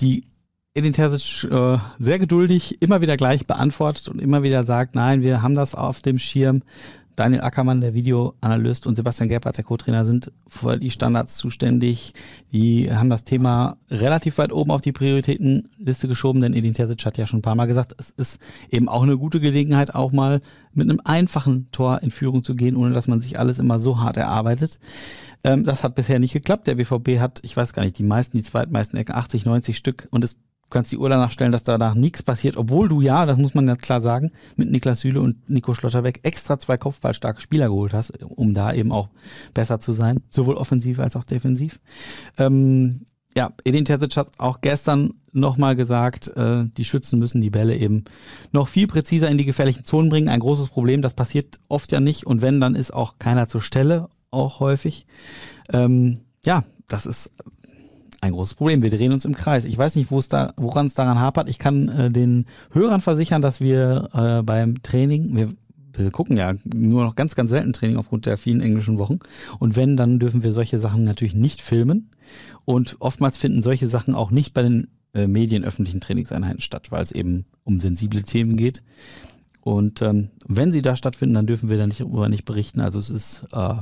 die Edin Terzic äh, sehr geduldig immer wieder gleich beantwortet und immer wieder sagt, nein, wir haben das auf dem Schirm. Daniel Ackermann, der Videoanalyst, und Sebastian Gebhardt, der Co-Trainer, sind voll die Standards zuständig. Die haben das Thema relativ weit oben auf die Prioritätenliste geschoben, denn Edin Terzic hat ja schon ein paar Mal gesagt, es ist eben auch eine gute Gelegenheit, auch mal mit einem einfachen Tor in Führung zu gehen, ohne dass man sich alles immer so hart erarbeitet. Ähm, das hat bisher nicht geklappt. Der BVB hat, ich weiß gar nicht, die meisten, die zweitmeisten Ecken, 80, 90 Stück und es Du kannst die Uhr danach stellen, dass danach nichts passiert, obwohl du ja, das muss man ja klar sagen, mit Niklas Süle und Nico Schlotterbeck extra zwei kopfballstarke Spieler geholt hast, um da eben auch besser zu sein, sowohl offensiv als auch defensiv. Ähm, ja, Edin Terzic hat auch gestern nochmal gesagt, äh, die Schützen müssen die Bälle eben noch viel präziser in die gefährlichen Zonen bringen. Ein großes Problem, das passiert oft ja nicht und wenn, dann ist auch keiner zur Stelle, auch häufig. Ähm, ja, das ist ein großes Problem. Wir drehen uns im Kreis. Ich weiß nicht, da, woran es daran hapert. Ich kann äh, den Hörern versichern, dass wir äh, beim Training, wir, wir, gucken ja nur noch ganz, ganz selten Training aufgrund der vielen englischen Wochen. Und wenn, dann dürfen wir solche Sachen natürlich nicht filmen. Und oftmals finden solche Sachen auch nicht bei den äh, medienöffentlichen Trainingseinheiten statt, weil es eben um sensible Themen geht. Und ähm, wenn sie da stattfinden, dann dürfen wir da nicht, darüber nicht berichten. Also es ist äh,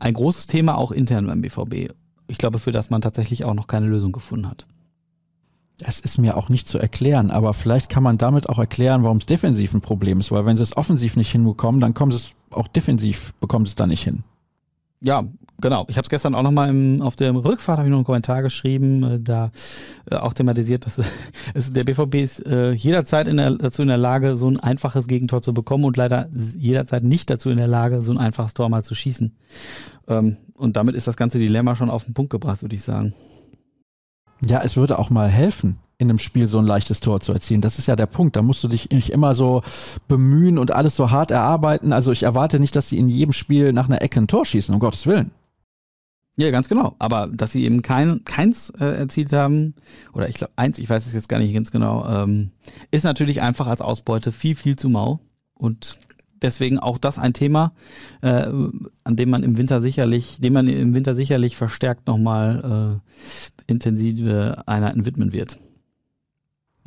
ein großes Thema auch intern beim BVB ich glaube, für das man tatsächlich auch noch keine Lösung gefunden hat. Es ist mir auch nicht zu erklären, aber vielleicht kann man damit auch erklären, warum es defensiv ein Problem ist, weil wenn sie es offensiv nicht hinbekommen, dann kommen sie es auch defensiv, bekommen sie es da nicht hin. Ja, genau. Ich habe es gestern auch nochmal auf der Rückfahrt habe ich noch einen Kommentar geschrieben, äh, da äh, auch thematisiert, dass es, der BVB ist äh, jederzeit in der, dazu in der Lage, so ein einfaches Gegentor zu bekommen und leider jederzeit nicht dazu in der Lage, so ein einfaches Tor mal zu schießen. Ähm, und damit ist das ganze Dilemma schon auf den Punkt gebracht, würde ich sagen. Ja, es würde auch mal helfen, in einem Spiel so ein leichtes Tor zu erzielen. Das ist ja der Punkt. Da musst du dich nicht immer so bemühen und alles so hart erarbeiten. Also ich erwarte nicht, dass sie in jedem Spiel nach einer Ecke ein Tor schießen, um Gottes Willen. Ja, ganz genau. Aber dass sie eben kein, keins äh, erzielt haben, oder ich glaube eins, ich weiß es jetzt gar nicht ganz genau, ähm, ist natürlich einfach als Ausbeute viel, viel zu mau. Und deswegen auch das ein Thema, äh, an dem man im Winter sicherlich, dem man im Winter sicherlich verstärkt nochmal äh, intensive Einheiten widmen wird.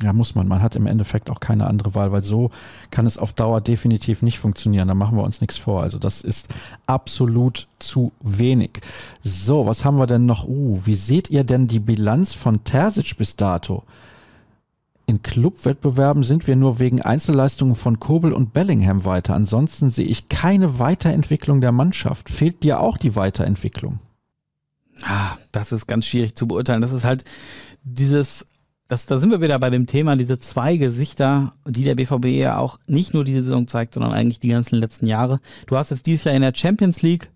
Ja, muss man. Man hat im Endeffekt auch keine andere Wahl, weil so kann es auf Dauer definitiv nicht funktionieren. Da machen wir uns nichts vor. Also das ist absolut zu wenig. So, was haben wir denn noch? Uh, wie seht ihr denn die Bilanz von Terzic bis dato? In Clubwettbewerben sind wir nur wegen Einzelleistungen von Kobel und Bellingham weiter. Ansonsten sehe ich keine Weiterentwicklung der Mannschaft. Fehlt dir auch die Weiterentwicklung? Ah, das ist ganz schwierig zu beurteilen. Das ist halt dieses das, da sind wir wieder bei dem Thema, diese zwei Gesichter, die der BVB ja auch nicht nur diese Saison zeigt, sondern eigentlich die ganzen letzten Jahre. Du hast jetzt dieses Jahr in der Champions League,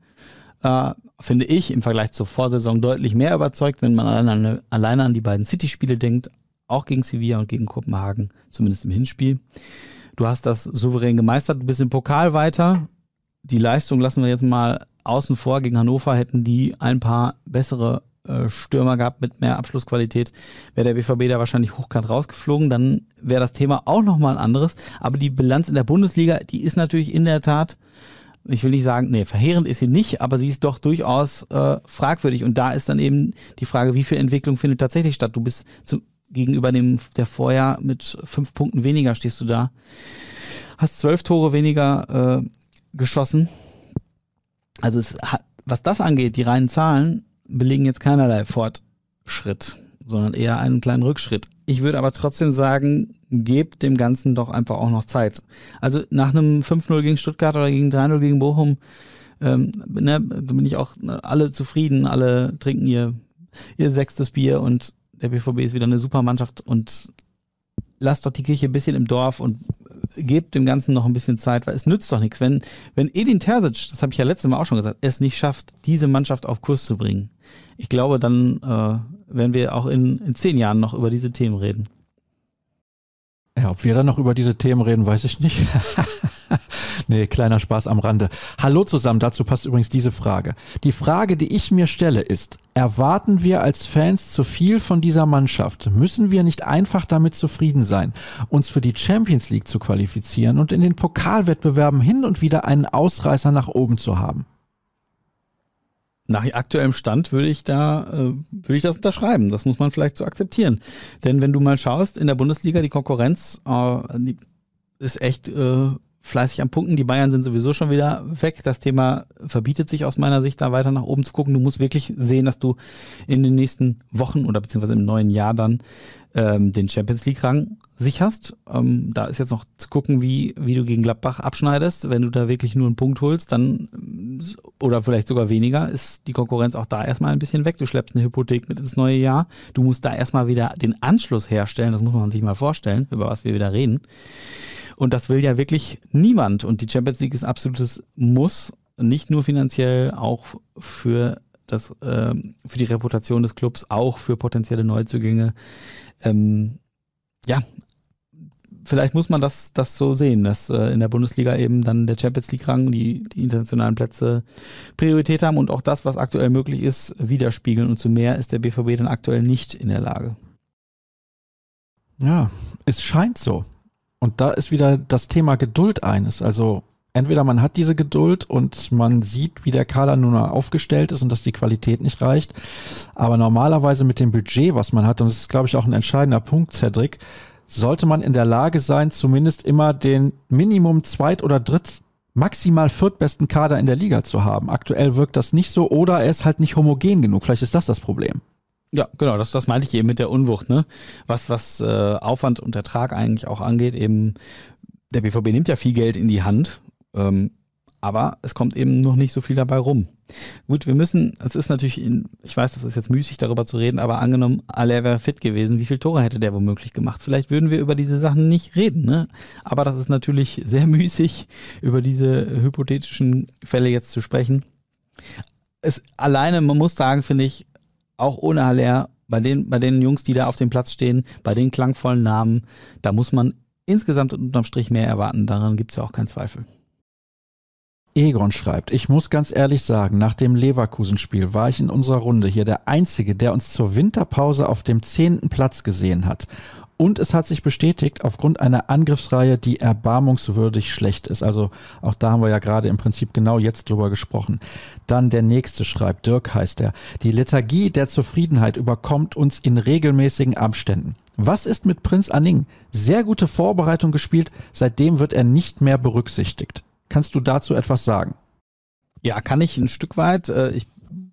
äh, finde ich, im Vergleich zur Vorsaison deutlich mehr überzeugt, wenn man alleine an, alleine an die beiden City-Spiele denkt, auch gegen Sevilla und gegen Kopenhagen, zumindest im Hinspiel. Du hast das souverän gemeistert, du bist im Pokal weiter. Die Leistung lassen wir jetzt mal außen vor. Gegen Hannover hätten die ein paar bessere äh, Stürmer gehabt mit mehr Abschlussqualität, wäre der BVB da wahrscheinlich hochkant rausgeflogen. Dann wäre das Thema auch nochmal ein anderes. Aber die Bilanz in der Bundesliga, die ist natürlich in der Tat, ich will nicht sagen, nee, verheerend ist sie nicht, aber sie ist doch durchaus äh, fragwürdig. Und da ist dann eben die Frage, wie viel Entwicklung findet tatsächlich statt? Du bist zum, gegenüber dem, der Vorjahr mit fünf Punkten weniger stehst du da. Hast zwölf Tore weniger äh, geschossen. Also es hat, was das angeht, die reinen Zahlen, belegen jetzt keinerlei Fortschritt, sondern eher einen kleinen Rückschritt. Ich würde aber trotzdem sagen, gebt dem Ganzen doch einfach auch noch Zeit. Also nach einem 5-0 gegen Stuttgart oder gegen 3-0 gegen Bochum, ähm, ne, bin ich auch äh, alle zufrieden, alle trinken ihr, ihr sechstes Bier und der BVB ist wieder eine super Mannschaft und lasst doch die Kirche ein bisschen im Dorf und gebt dem Ganzen noch ein bisschen Zeit, weil es nützt doch nichts, wenn, wenn Edin Terzic, das habe ich ja letztes Mal auch schon gesagt, es nicht schafft, diese Mannschaft auf Kurs zu bringen, ich glaube, dann äh, werden wir auch in, in zehn Jahren noch über diese Themen reden. Ja, ob wir dann noch über diese Themen reden, weiß ich nicht. nee, kleiner Spaß am Rande. Hallo zusammen, dazu passt übrigens diese Frage. Die Frage, die ich mir stelle, ist, erwarten wir als Fans zu viel von dieser Mannschaft? Müssen wir nicht einfach damit zufrieden sein, uns für die Champions League zu qualifizieren und in den Pokalwettbewerben hin und wieder einen Ausreißer nach oben zu haben? Nach aktuellem Stand würde ich da, äh, würde ich das unterschreiben. Das muss man vielleicht so akzeptieren. Denn wenn du mal schaust, in der Bundesliga, die Konkurrenz äh, die ist echt äh, fleißig am Punkten. Die Bayern sind sowieso schon wieder weg. Das Thema verbietet sich aus meiner Sicht, da weiter nach oben zu gucken. Du musst wirklich sehen, dass du in den nächsten Wochen oder beziehungsweise im neuen Jahr dann ähm, den Champions League-Rang sicherst. Ähm, da ist jetzt noch zu gucken, wie, wie du gegen Gladbach abschneidest. Wenn du da wirklich nur einen Punkt holst, dann äh, oder vielleicht sogar weniger, ist die Konkurrenz auch da erstmal ein bisschen weg. Du schleppst eine Hypothek mit ins neue Jahr. Du musst da erstmal wieder den Anschluss herstellen. Das muss man sich mal vorstellen, über was wir wieder reden. Und das will ja wirklich niemand. Und die Champions League ist absolutes Muss. Nicht nur finanziell, auch für das, äh, für die Reputation des Clubs, auch für potenzielle Neuzugänge. Ähm, ja, vielleicht muss man das, das so sehen, dass äh, in der Bundesliga eben dann der Champions League-Rang, die, die internationalen Plätze Priorität haben und auch das, was aktuell möglich ist, widerspiegeln. Und zu mehr ist der BVB dann aktuell nicht in der Lage. Ja, es scheint so. Und da ist wieder das Thema Geduld eines. Also entweder man hat diese Geduld und man sieht, wie der Kader nun mal aufgestellt ist und dass die Qualität nicht reicht. Aber normalerweise mit dem Budget, was man hat, und das ist, glaube ich, auch ein entscheidender Punkt, Cedric, sollte man in der Lage sein, zumindest immer den Minimum Zweit- oder Dritt maximal viertbesten Kader in der Liga zu haben. Aktuell wirkt das nicht so oder er ist halt nicht homogen genug. Vielleicht ist das das Problem. Ja, genau, das, das meinte ich eben mit der Unwucht, ne? Was, was äh, Aufwand und Ertrag eigentlich auch angeht, eben der BVB nimmt ja viel Geld in die Hand ähm, aber es kommt eben noch nicht so viel dabei rum. Gut, wir müssen, es ist natürlich, in, ich weiß, das ist jetzt müßig darüber zu reden, aber angenommen, Aller wäre fit gewesen, wie viele Tore hätte der womöglich gemacht? Vielleicht würden wir über diese Sachen nicht reden, ne? Aber das ist natürlich sehr müßig, über diese hypothetischen Fälle jetzt zu sprechen. Es alleine, man muss sagen, finde ich, auch ohne Aller, bei den, bei den Jungs, die da auf dem Platz stehen, bei den klangvollen Namen, da muss man insgesamt unterm Strich mehr erwarten. Daran gibt es ja auch keinen Zweifel. Egon schreibt, ich muss ganz ehrlich sagen, nach dem Leverkusen-Spiel war ich in unserer Runde hier der Einzige, der uns zur Winterpause auf dem zehnten Platz gesehen hat. Und es hat sich bestätigt aufgrund einer Angriffsreihe, die erbarmungswürdig schlecht ist. Also auch da haben wir ja gerade im Prinzip genau jetzt drüber gesprochen. Dann der nächste schreibt, Dirk heißt er, die Lethargie der Zufriedenheit überkommt uns in regelmäßigen Abständen. Was ist mit Prinz Anning? Sehr gute Vorbereitung gespielt, seitdem wird er nicht mehr berücksichtigt. Kannst du dazu etwas sagen? Ja, kann ich ein Stück weit. Äh, ich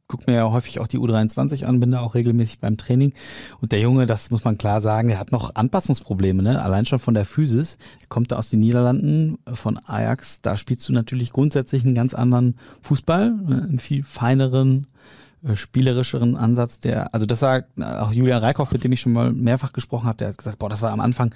gucke mir ja häufig auch die U23 an, bin da auch regelmäßig beim Training. Und der Junge, das muss man klar sagen, der hat noch Anpassungsprobleme, ne? allein schon von der Physis. Kommt da aus den Niederlanden, äh, von Ajax. Da spielst du natürlich grundsätzlich einen ganz anderen Fußball, ne? einen viel feineren, äh, spielerischeren Ansatz. Der, also das sagt auch Julian Reikhoff, mit dem ich schon mal mehrfach gesprochen habe, der hat gesagt, boah, das war am Anfang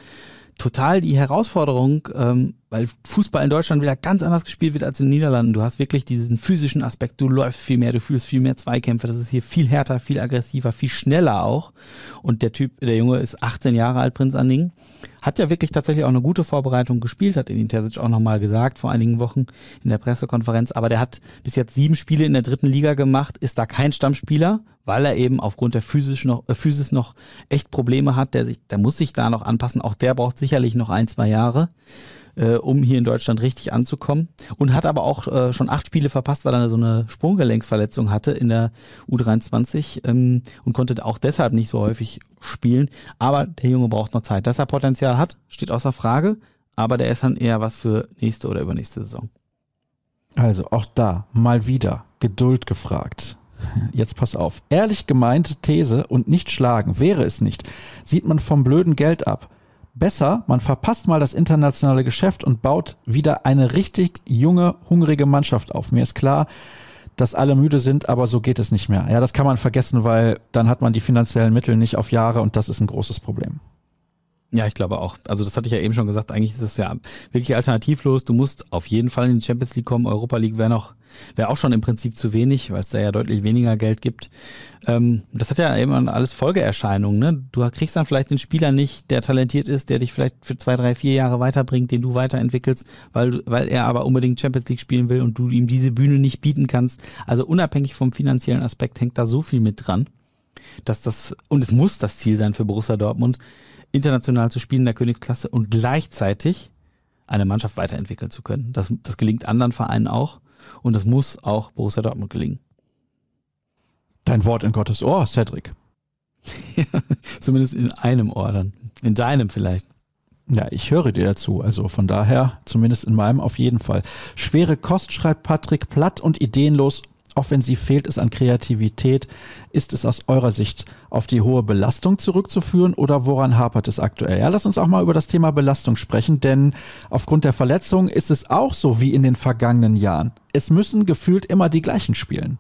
total die Herausforderung, ähm, weil Fußball in Deutschland wieder ganz anders gespielt wird als in den Niederlanden. Du hast wirklich diesen physischen Aspekt, du läufst viel mehr, du fühlst viel mehr Zweikämpfe, das ist hier viel härter, viel aggressiver, viel schneller auch. Und der Typ, der Junge ist 18 Jahre alt, Prinz Anning, hat ja wirklich tatsächlich auch eine gute Vorbereitung gespielt, hat Edin Terzic auch nochmal gesagt vor einigen Wochen in der Pressekonferenz. Aber der hat bis jetzt sieben Spiele in der dritten Liga gemacht, ist da kein Stammspieler, weil er eben aufgrund der Physis noch, äh, Physis noch echt Probleme hat. Der, sich, der muss sich da noch anpassen. Auch der braucht sicherlich noch ein, zwei Jahre, äh, um hier in Deutschland richtig anzukommen. Und hat aber auch äh, schon acht Spiele verpasst, weil er so eine Sprunggelenksverletzung hatte in der U23 ähm, und konnte auch deshalb nicht so häufig spielen. Aber der Junge braucht noch Zeit. Dass er Potenzial hat, steht außer Frage. Aber der ist dann eher was für nächste oder übernächste Saison. Also auch da mal wieder Geduld gefragt. Jetzt pass auf. Ehrlich gemeinte These und nicht schlagen, wäre es nicht. Sieht man vom blöden Geld ab. Besser, man verpasst mal das internationale Geschäft und baut wieder eine richtig junge, hungrige Mannschaft auf. Mir ist klar, dass alle müde sind, aber so geht es nicht mehr. Ja, das kann man vergessen, weil dann hat man die finanziellen Mittel nicht auf Jahre und das ist ein großes Problem. Ja, ich glaube auch. Also das hatte ich ja eben schon gesagt, eigentlich ist es ja wirklich alternativlos. Du musst auf jeden Fall in die Champions League kommen. Europa League wäre noch, wäre auch schon im Prinzip zu wenig, weil es da ja deutlich weniger Geld gibt. Ähm, das hat ja eben alles Folgeerscheinungen. Ne? Du kriegst dann vielleicht den Spieler nicht, der talentiert ist, der dich vielleicht für zwei, drei, vier Jahre weiterbringt, den du weiterentwickelst, weil, weil er aber unbedingt Champions League spielen will und du ihm diese Bühne nicht bieten kannst. Also unabhängig vom finanziellen Aspekt hängt da so viel mit dran dass das, und es muss das Ziel sein für Borussia Dortmund, international zu spielen in der Königsklasse und gleichzeitig eine Mannschaft weiterentwickeln zu können. Das, das gelingt anderen Vereinen auch und das muss auch Borussia Dortmund gelingen. Dein Wort in Gottes Ohr, Cedric. Zumindest in einem Ohr dann. In deinem vielleicht. Ja, ich höre dir dazu. Also von daher, zumindest in meinem auf jeden Fall. Schwere Kost schreibt Patrick platt und ideenlos auch wenn sie fehlt es an Kreativität. Ist es aus eurer Sicht auf die hohe Belastung zurückzuführen oder woran hapert es aktuell? Ja, lass uns auch mal über das Thema Belastung sprechen, denn aufgrund der Verletzungen ist es auch so wie in den vergangenen Jahren. Es müssen gefühlt immer die gleichen spielen.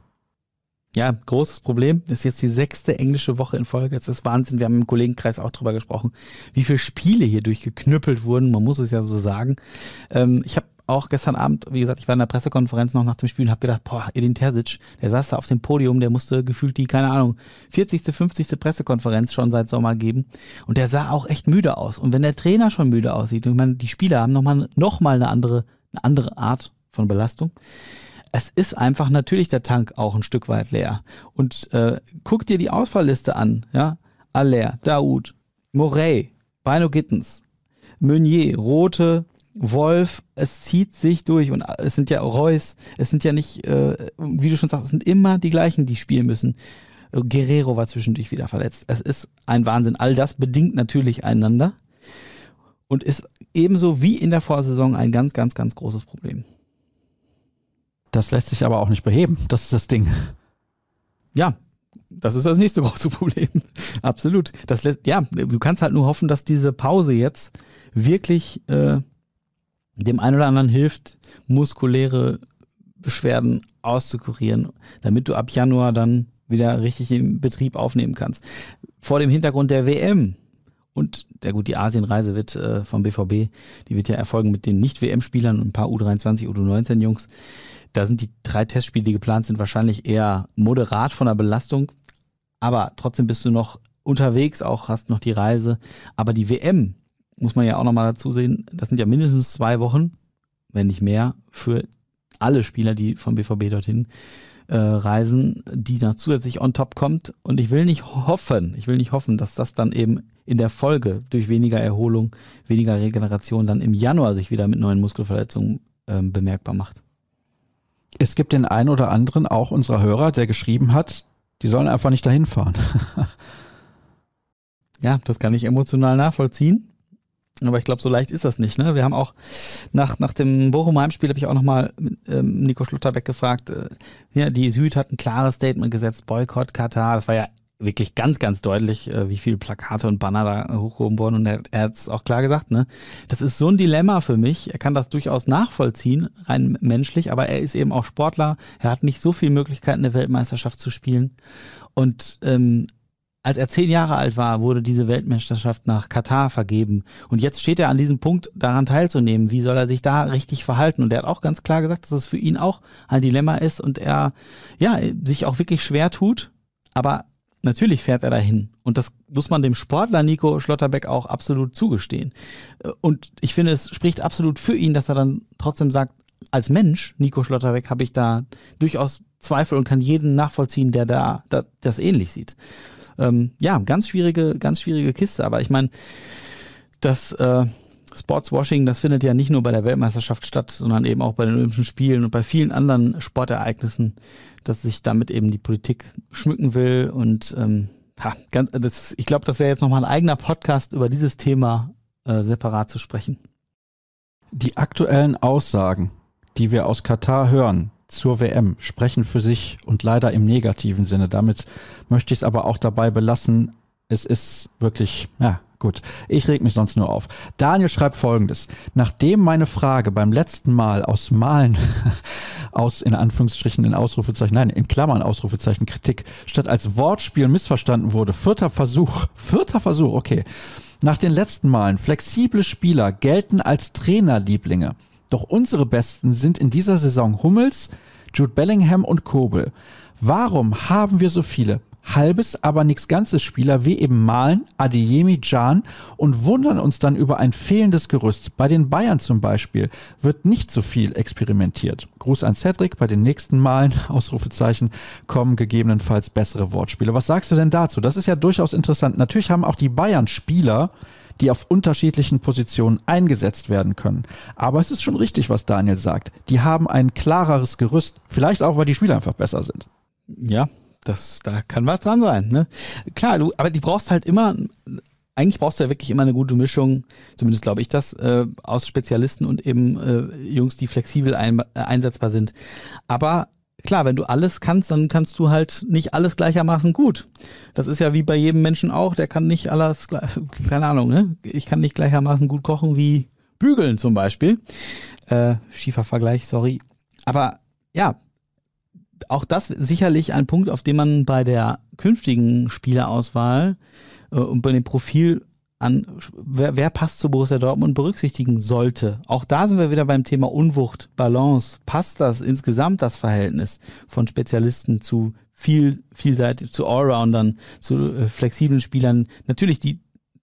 Ja, großes Problem. Das ist jetzt die sechste englische Woche in Folge. Das ist Wahnsinn. Wir haben im Kollegenkreis auch drüber gesprochen, wie viele Spiele hier durchgeknüppelt wurden. Man muss es ja so sagen. Ähm, ich habe auch gestern Abend, wie gesagt, ich war in der Pressekonferenz noch nach dem Spiel und habe gedacht, boah, Edin Terzic, der saß da auf dem Podium, der musste gefühlt die, keine Ahnung, 40., 50. Pressekonferenz schon seit Sommer geben. Und der sah auch echt müde aus. Und wenn der Trainer schon müde aussieht, und ich meine, die Spieler haben nochmal noch mal eine, andere, eine andere Art von Belastung. Es ist einfach natürlich der Tank auch ein Stück weit leer. Und äh, guck dir die Ausfallliste an, ja. Aller, Daoud, Morey, Beino Gittens, Meunier, Rote, Wolf, es zieht sich durch und es sind ja Reus, es sind ja nicht, äh, wie du schon sagst, es sind immer die gleichen, die spielen müssen. Äh, Guerrero war zwischendurch wieder verletzt. Es ist ein Wahnsinn. All das bedingt natürlich einander und ist ebenso wie in der Vorsaison ein ganz, ganz, ganz großes Problem. Das lässt sich aber auch nicht beheben. Das ist das Ding. Ja, das ist das nächste große Problem. Absolut. Das lässt, ja, du kannst halt nur hoffen, dass diese Pause jetzt wirklich äh, dem einen oder anderen hilft, muskuläre Beschwerden auszukurieren, damit du ab Januar dann wieder richtig in Betrieb aufnehmen kannst. Vor dem Hintergrund der WM und der gut, die Asienreise wird äh, vom BVB, die wird ja erfolgen mit den Nicht-WM-Spielern und ein paar U23, U19-Jungs. Da sind die drei Testspiele, die geplant sind, wahrscheinlich eher moderat von der Belastung. Aber trotzdem bist du noch unterwegs, auch hast noch die Reise. Aber die WM, muss man ja auch nochmal dazu sehen, das sind ja mindestens zwei Wochen, wenn nicht mehr, für alle Spieler, die vom BVB dorthin äh, reisen, die dann zusätzlich on top kommt. Und ich will nicht hoffen, ich will nicht hoffen, dass das dann eben in der Folge durch weniger Erholung, weniger Regeneration dann im Januar sich wieder mit neuen Muskelverletzungen äh, bemerkbar macht. Es gibt den einen oder anderen, auch unserer Hörer, der geschrieben hat, die sollen einfach nicht dahin fahren. ja, das kann ich emotional nachvollziehen. Aber ich glaube, so leicht ist das nicht. Ne? Wir haben auch nach, nach dem Bochum-Heimspiel habe ich auch nochmal ähm, Nico Schlotterbeck gefragt. Äh, ja, die Süd hat ein klares Statement gesetzt, Boykott Katar. Das war ja wirklich ganz, ganz deutlich, äh, wie viele Plakate und Banner da hochgehoben wurden. Und er, er hat es auch klar gesagt, ne? Das ist so ein Dilemma für mich. Er kann das durchaus nachvollziehen, rein menschlich, aber er ist eben auch Sportler. Er hat nicht so viele Möglichkeiten, eine Weltmeisterschaft zu spielen. Und ähm, als er zehn Jahre alt war, wurde diese Weltmeisterschaft nach Katar vergeben. Und jetzt steht er an diesem Punkt, daran teilzunehmen. Wie soll er sich da richtig verhalten? Und er hat auch ganz klar gesagt, dass es das für ihn auch ein Dilemma ist und er ja sich auch wirklich schwer tut. Aber natürlich fährt er dahin. Und das muss man dem Sportler Nico Schlotterbeck auch absolut zugestehen. Und ich finde, es spricht absolut für ihn, dass er dann trotzdem sagt, als Mensch, Nico Schlotterbeck, habe ich da durchaus Zweifel und kann jeden nachvollziehen, der da, da das ähnlich sieht. Ähm, ja, ganz schwierige, ganz schwierige Kiste. Aber ich meine, das äh, Sportswashing, das findet ja nicht nur bei der Weltmeisterschaft statt, sondern eben auch bei den Olympischen Spielen und bei vielen anderen Sportereignissen, dass sich damit eben die Politik schmücken will. Und ähm, ha, ganz, das, ich glaube, das wäre jetzt nochmal ein eigener Podcast über dieses Thema äh, separat zu sprechen. Die aktuellen Aussagen, die wir aus Katar hören, zur WM sprechen für sich und leider im negativen Sinne. Damit möchte ich es aber auch dabei belassen. Es ist wirklich, ja, Gut, ich reg mich sonst nur auf. Daniel schreibt folgendes. Nachdem meine Frage beim letzten Mal aus Malen, aus in Anführungsstrichen in Ausrufezeichen, nein, in Klammern Ausrufezeichen Kritik, statt als Wortspiel missverstanden wurde, vierter Versuch, vierter Versuch, okay. Nach den letzten Malen, flexible Spieler gelten als Trainerlieblinge. Doch unsere Besten sind in dieser Saison Hummels, Jude Bellingham und Kobel. Warum haben wir so viele? halbes, aber nichts ganzes Spieler wie eben Malen, Adeyemi, Can und wundern uns dann über ein fehlendes Gerüst. Bei den Bayern zum Beispiel wird nicht so viel experimentiert. Gruß an Cedric, bei den nächsten Malen, Ausrufezeichen, kommen gegebenenfalls bessere Wortspiele. Was sagst du denn dazu? Das ist ja durchaus interessant. Natürlich haben auch die Bayern Spieler, die auf unterschiedlichen Positionen eingesetzt werden können. Aber es ist schon richtig, was Daniel sagt. Die haben ein klareres Gerüst. Vielleicht auch, weil die Spieler einfach besser sind. Ja, das, da kann was dran sein. Ne? Klar, du, aber die brauchst halt immer, eigentlich brauchst du ja wirklich immer eine gute Mischung, zumindest glaube ich das, äh, aus Spezialisten und eben äh, Jungs, die flexibel ein, äh, einsetzbar sind. Aber klar, wenn du alles kannst, dann kannst du halt nicht alles gleichermaßen gut. Das ist ja wie bei jedem Menschen auch, der kann nicht alles, keine Ahnung, ne? Ich kann nicht gleichermaßen gut kochen wie bügeln zum Beispiel. Äh, schiefer Vergleich, sorry. Aber ja, auch das sicherlich ein Punkt, auf den man bei der künftigen Spielerauswahl äh, und bei dem Profil an, wer, wer passt zu Borussia Dortmund berücksichtigen sollte. Auch da sind wir wieder beim Thema Unwucht, Balance. Passt das insgesamt das Verhältnis von Spezialisten zu viel, vielseitig, zu Allroundern, zu äh, flexiblen Spielern? Natürlich, die,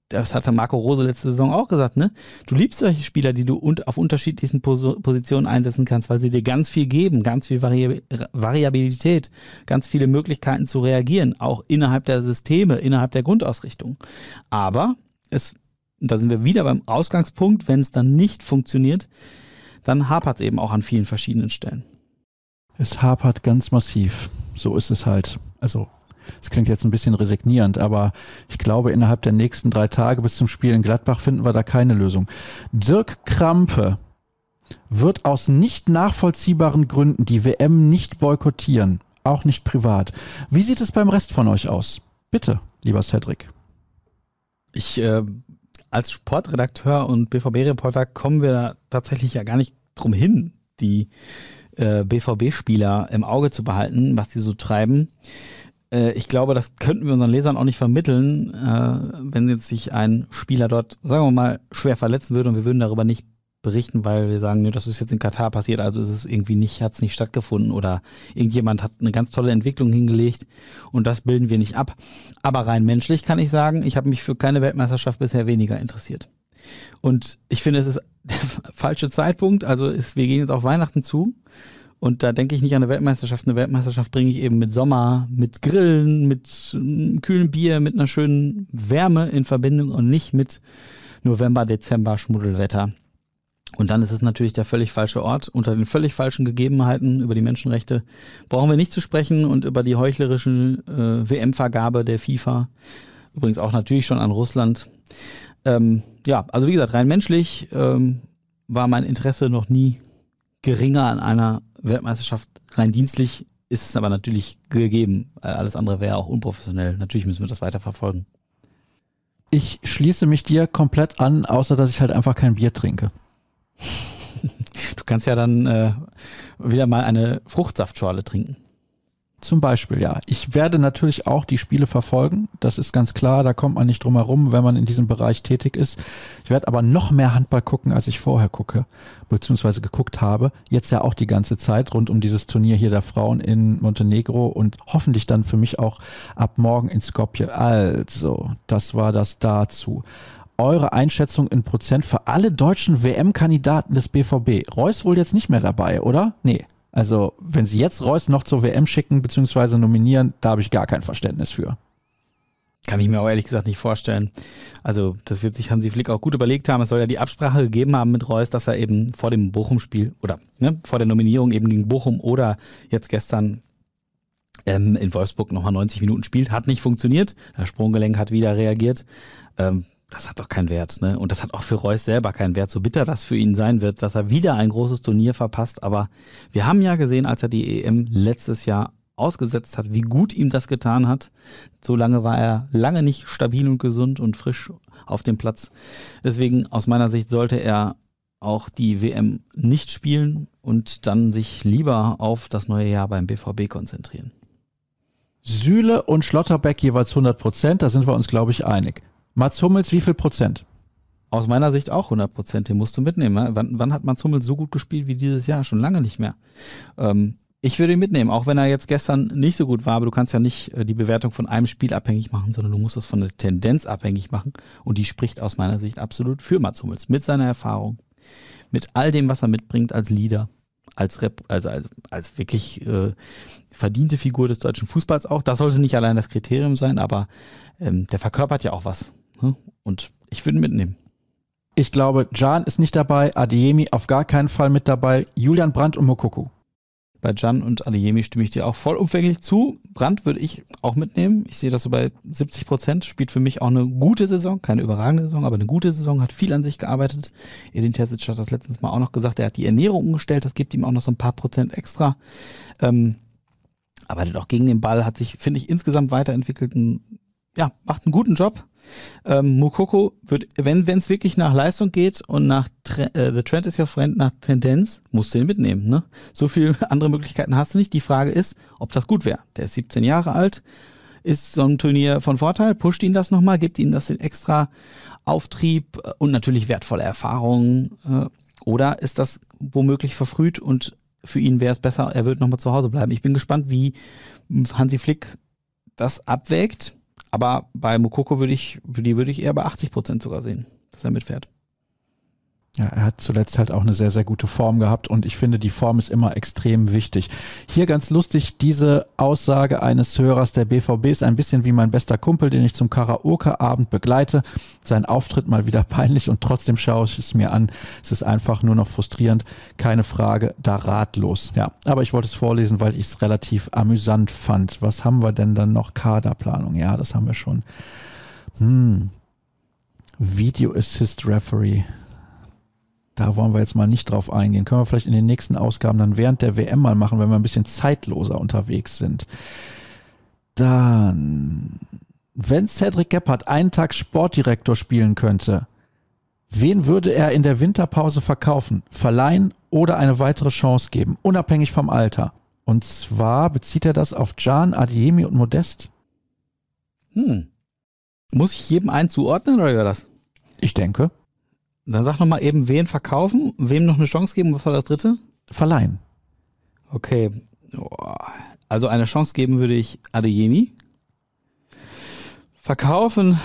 das hatte Marco Rose letzte Saison auch gesagt, ne? Du liebst solche Spieler, die du und auf unterschiedlichsten Positionen einsetzen kannst, weil sie dir ganz viel geben, ganz viel Vari Variabilität, ganz viele Möglichkeiten zu reagieren, auch innerhalb der Systeme, innerhalb der Grundausrichtung. Aber es, da sind wir wieder beim Ausgangspunkt, wenn es dann nicht funktioniert, dann hapert es eben auch an vielen verschiedenen Stellen. Es hapert ganz massiv. So ist es halt. Also es klingt jetzt ein bisschen resignierend, aber ich glaube, innerhalb der nächsten drei Tage bis zum Spiel in Gladbach finden wir da keine Lösung. Dirk Krampe wird aus nicht nachvollziehbaren Gründen die WM nicht boykottieren, auch nicht privat. Wie sieht es beim Rest von euch aus? Bitte, lieber Cedric ich äh, als Sportredakteur und BVB-Reporter kommen wir da tatsächlich ja gar nicht drum hin, die äh, BVB-Spieler im Auge zu behalten, was die so treiben. Äh, ich glaube, das könnten wir unseren Lesern auch nicht vermitteln, äh, wenn jetzt sich ein Spieler dort, sagen wir mal, schwer verletzen würde und wir würden darüber nicht berichten, weil wir sagen, nee, das ist jetzt in Katar passiert, also ist es irgendwie nicht, hat es nicht stattgefunden oder irgendjemand hat eine ganz tolle Entwicklung hingelegt und das bilden wir nicht ab. Aber rein menschlich kann ich sagen, ich habe mich für keine Weltmeisterschaft bisher weniger interessiert. Und ich finde, es ist der falsche Zeitpunkt. Also ist, wir gehen jetzt auf Weihnachten zu. Und da denke ich nicht an eine Weltmeisterschaft. Eine Weltmeisterschaft bringe ich eben mit Sommer, mit Grillen, mit mm, kühlen Bier, mit einer schönen Wärme in Verbindung und nicht mit November, Dezember, Schmuddelwetter. Und dann ist es natürlich der völlig falsche Ort. Unter den völlig falschen Gegebenheiten über die Menschenrechte brauchen wir nicht zu sprechen und über die heuchlerische äh, WM-Vergabe der FIFA. Übrigens auch natürlich schon an Russland. Ähm, ja, also wie gesagt, rein menschlich ähm, war mein Interesse noch nie geringer an einer Weltmeisterschaft. Rein dienstlich ist es aber natürlich gegeben. Alles andere wäre auch unprofessionell. Natürlich müssen wir das weiter verfolgen. Ich schließe mich dir komplett an, außer dass ich halt einfach kein Bier trinke. Du kannst ja dann äh, wieder mal eine Fruchtsaftschorle trinken. Zum Beispiel, ja. Ich werde natürlich auch die Spiele verfolgen. Das ist ganz klar. Da kommt man nicht drum herum, wenn man in diesem Bereich tätig ist. Ich werde aber noch mehr Handball gucken, als ich vorher gucke, beziehungsweise geguckt habe. Jetzt ja auch die ganze Zeit rund um dieses Turnier hier der Frauen in Montenegro und hoffentlich dann für mich auch ab morgen in Skopje. Also, das war das dazu eure Einschätzung in Prozent für alle deutschen WM-Kandidaten des BVB? Reus wohl jetzt nicht mehr dabei, oder? Nee. Also, wenn sie jetzt Reus noch zur WM schicken bzw. nominieren, da habe ich gar kein Verständnis für. Kann ich mir auch ehrlich gesagt nicht vorstellen. Also, das wird sich Hansi Flick auch gut überlegt haben. Es soll ja die Absprache gegeben haben mit Reus, dass er eben vor dem Bochum-Spiel oder ne, vor der Nominierung eben gegen Bochum oder jetzt gestern ähm, in Wolfsburg nochmal 90 Minuten spielt. Hat nicht funktioniert. Das Sprunggelenk hat wieder reagiert. Ähm, das hat doch keinen Wert. Ne? Und das hat auch für Reus selber keinen Wert. So bitter das für ihn sein wird, dass er wieder ein großes Turnier verpasst. Aber wir haben ja gesehen, als er die EM letztes Jahr ausgesetzt hat, wie gut ihm das getan hat. So lange war er lange nicht stabil und gesund und frisch auf dem Platz. Deswegen aus meiner Sicht sollte er auch die WM nicht spielen und dann sich lieber auf das neue Jahr beim BVB konzentrieren. Sühle und Schlotterbeck jeweils 100 Prozent, da sind wir uns, glaube ich, einig. Mats Hummels, wie viel Prozent? Aus meiner Sicht auch 100 Prozent, den musst du mitnehmen. Wann, wann, hat Mats Hummels so gut gespielt wie dieses Jahr? Schon lange nicht mehr. Ähm, ich würde ihn mitnehmen, auch wenn er jetzt gestern nicht so gut war, aber du kannst ja nicht äh, die Bewertung von einem Spiel abhängig machen, sondern du musst das von der Tendenz abhängig machen. Und die spricht aus meiner Sicht absolut für Mats Hummels. Mit seiner Erfahrung, mit all dem, was er mitbringt als Leader, als, Rep also, als, als wirklich äh, verdiente Figur des deutschen Fußballs auch. Das sollte nicht allein das Kriterium sein, aber ähm, der verkörpert ja auch was. Hm? Und ich würde ihn mitnehmen. Ich glaube, Jan ist nicht dabei, Adeyemi auf gar keinen Fall mit dabei, Julian Brandt und Mokoku. Bei Jan und Adeyemi stimme ich dir auch vollumfänglich zu. Brandt würde ich auch mitnehmen. Ich sehe das so bei 70 Prozent. Spielt für mich auch eine gute Saison. Keine überragende Saison, aber eine gute Saison. Hat viel an sich gearbeitet. Edin Terzic hat das letztens mal auch noch gesagt. Er hat die Ernährung umgestellt. Das gibt ihm auch noch so ein paar Prozent extra. Ähm, arbeitet auch gegen den Ball, hat sich, finde ich, insgesamt weiterentwickelt. Ein, ja, macht einen guten Job. Ähm, Mukoko wird, wenn es wirklich nach Leistung geht und nach Tre äh, The Trend is your friend, nach Tendenz, musst du ihn mitnehmen. Ne? So viele andere Möglichkeiten hast du nicht. Die Frage ist, ob das gut wäre. Der ist 17 Jahre alt, ist so ein Turnier von Vorteil, pusht ihn das nochmal, gibt ihm das den extra Auftrieb äh, und natürlich wertvolle Erfahrungen. Äh, oder ist das womöglich verfrüht und für ihn wäre es besser, er wird nochmal zu Hause bleiben. Ich bin gespannt, wie Hansi Flick das abwägt. Aber bei Mokoko würde ich, die würde ich eher bei 80 Prozent sogar sehen, dass er mitfährt. Ja, er hat zuletzt halt auch eine sehr, sehr gute Form gehabt und ich finde, die Form ist immer extrem wichtig. Hier ganz lustig, diese Aussage eines Hörers der BVB ist ein bisschen wie mein bester Kumpel, den ich zum Karaoke-Abend begleite. Sein Auftritt mal wieder peinlich und trotzdem schaue ich es mir an. Es ist einfach nur noch frustrierend, keine Frage, da ratlos. Ja, aber ich wollte es vorlesen, weil ich es relativ amüsant fand. Was haben wir denn dann noch? Kaderplanung, ja, das haben wir schon. Hm. Video Assist Referee da wollen wir jetzt mal nicht drauf eingehen. Können wir vielleicht in den nächsten Ausgaben dann während der WM mal machen, wenn wir ein bisschen zeitloser unterwegs sind. Dann, wenn Cedric Gebhardt einen Tag Sportdirektor spielen könnte, wen würde er in der Winterpause verkaufen, verleihen oder eine weitere Chance geben, unabhängig vom Alter? Und zwar bezieht er das auf Jan, Adiemi und Modest. Hm. Muss ich jedem einen zuordnen oder wäre das? Ich denke. Dann sag nochmal eben, wen verkaufen, wem noch eine Chance geben, was war das dritte? Verleihen. Okay. Also eine Chance geben würde ich Adeyemi. Verkaufen.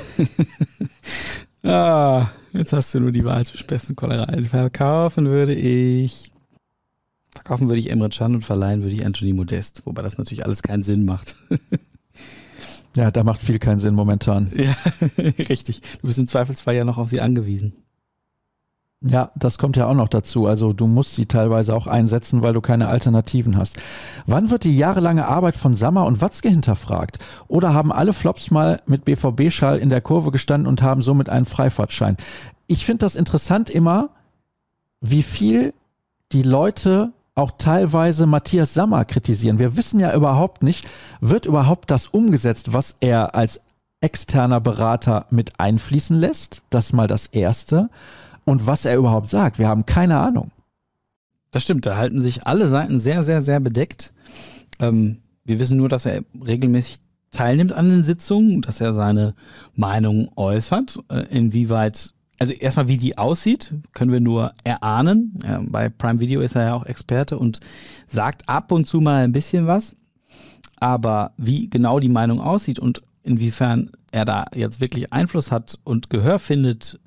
ah, jetzt hast du nur die Wahl zwischen Pest und Cholera. Also verkaufen würde ich. Verkaufen würde ich Emre Can und verleihen würde ich Anthony Modest. Wobei das natürlich alles keinen Sinn macht. Ja, da macht viel keinen Sinn momentan. Ja, richtig. Du bist im Zweifelsfall ja noch auf sie angewiesen. Ja, das kommt ja auch noch dazu. Also du musst sie teilweise auch einsetzen, weil du keine Alternativen hast. Wann wird die jahrelange Arbeit von Sammer und Watzke hinterfragt? Oder haben alle Flops mal mit BVB-Schall in der Kurve gestanden und haben somit einen Freifahrtschein? Ich finde das interessant immer, wie viel die Leute auch teilweise Matthias Sammer kritisieren. Wir wissen ja überhaupt nicht, wird überhaupt das umgesetzt, was er als externer Berater mit einfließen lässt? Das ist mal das Erste. Und was er überhaupt sagt, wir haben keine Ahnung. Das stimmt, da halten sich alle Seiten sehr, sehr, sehr bedeckt. Ähm, wir wissen nur, dass er regelmäßig teilnimmt an den Sitzungen, dass er seine Meinung äußert. Äh, inwieweit also erstmal, wie die aussieht, können wir nur erahnen. Ja, bei Prime Video ist er ja auch Experte und sagt ab und zu mal ein bisschen was. Aber wie genau die Meinung aussieht und inwiefern er da jetzt wirklich Einfluss hat und Gehör findet,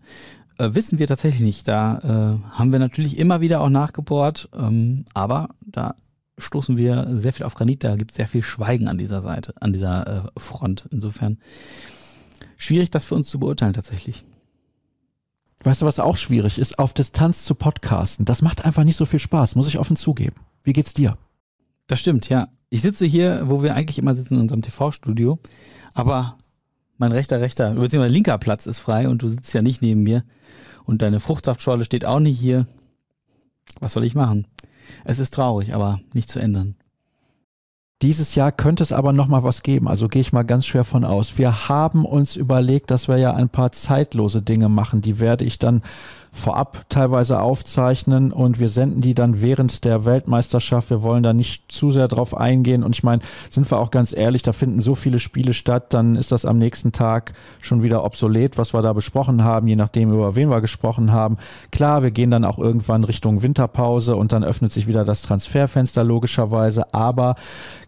äh, wissen wir tatsächlich nicht. Da äh, haben wir natürlich immer wieder auch nachgebohrt, ähm, aber da stoßen wir sehr viel auf Granit. Da gibt es sehr viel Schweigen an dieser Seite, an dieser äh, Front. Insofern schwierig, das für uns zu beurteilen tatsächlich. Weißt du, was auch schwierig ist? Auf Distanz zu podcasten. Das macht einfach nicht so viel Spaß, muss ich offen zugeben. Wie geht's dir? Das stimmt, ja. Ich sitze hier, wo wir eigentlich immer sitzen, in unserem TV-Studio. Aber mein rechter, rechter, beziehungsweise linker Platz ist frei und du sitzt ja nicht neben mir. Und deine Fruchtsaftschorle steht auch nicht hier. Was soll ich machen? Es ist traurig, aber nicht zu ändern. Dieses Jahr könnte es aber noch mal was geben. Also gehe ich mal ganz schwer von aus. Wir haben uns überlegt, dass wir ja ein paar zeitlose Dinge machen. Die werde ich dann vorab teilweise aufzeichnen und wir senden die dann während der Weltmeisterschaft. Wir wollen da nicht zu sehr drauf eingehen. Und ich meine, sind wir auch ganz ehrlich, da finden so viele Spiele statt, dann ist das am nächsten Tag schon wieder obsolet, was wir da besprochen haben, je nachdem, über wen wir gesprochen haben. Klar, wir gehen dann auch irgendwann Richtung Winterpause und dann öffnet sich wieder das Transferfenster logischerweise. Aber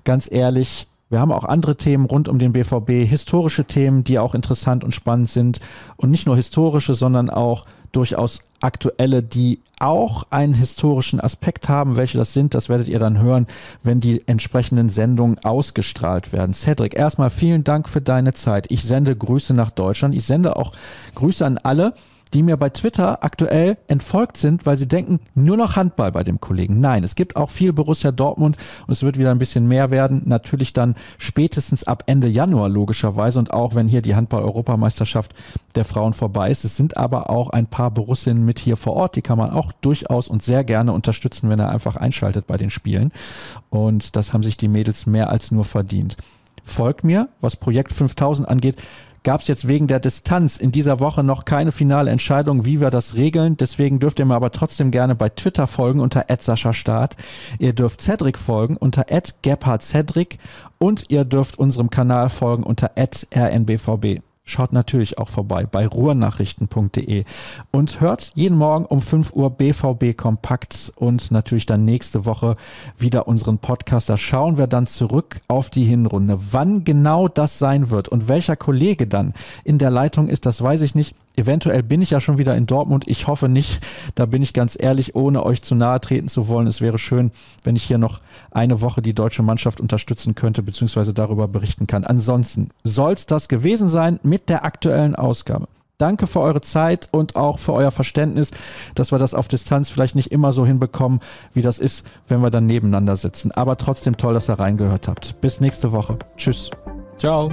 ganz ehrlich, wir haben auch andere Themen rund um den BVB, historische Themen, die auch interessant und spannend sind. Und nicht nur historische, sondern auch durchaus aktuelle, die auch einen historischen Aspekt haben. Welche das sind, das werdet ihr dann hören, wenn die entsprechenden Sendungen ausgestrahlt werden. Cedric, erstmal vielen Dank für deine Zeit. Ich sende Grüße nach Deutschland. Ich sende auch Grüße an alle, die mir bei Twitter aktuell entfolgt sind, weil sie denken, nur noch Handball bei dem Kollegen. Nein, es gibt auch viel Borussia Dortmund und es wird wieder ein bisschen mehr werden. Natürlich dann spätestens ab Ende Januar logischerweise und auch wenn hier die Handball-Europameisterschaft der Frauen vorbei ist. Es sind aber auch ein paar Borussinnen mit hier vor Ort. Die kann man auch durchaus und sehr gerne unterstützen, wenn er einfach einschaltet bei den Spielen. Und das haben sich die Mädels mehr als nur verdient. Folgt mir, was Projekt 5000 angeht gab es jetzt wegen der Distanz in dieser Woche noch keine finale Entscheidung, wie wir das regeln. Deswegen dürft ihr mir aber trotzdem gerne bei Twitter folgen unter Start. Ihr dürft Cedric folgen unter Cedric und ihr dürft unserem Kanal folgen unter rnbvb. Schaut natürlich auch vorbei bei ruhrnachrichten.de und hört jeden Morgen um 5 Uhr BVB Kompakt und natürlich dann nächste Woche wieder unseren Podcast. Da schauen wir dann zurück auf die Hinrunde. Wann genau das sein wird und welcher Kollege dann in der Leitung ist, das weiß ich nicht eventuell bin ich ja schon wieder in Dortmund. Ich hoffe nicht. Da bin ich ganz ehrlich, ohne euch zu nahe treten zu wollen. Es wäre schön, wenn ich hier noch eine Woche die deutsche Mannschaft unterstützen könnte, beziehungsweise darüber berichten kann. Ansonsten soll es das gewesen sein mit der aktuellen Ausgabe. Danke für eure Zeit und auch für euer Verständnis, dass wir das auf Distanz vielleicht nicht immer so hinbekommen, wie das ist, wenn wir dann nebeneinander sitzen. Aber trotzdem toll, dass ihr reingehört habt. Bis nächste Woche. Tschüss. Ciao.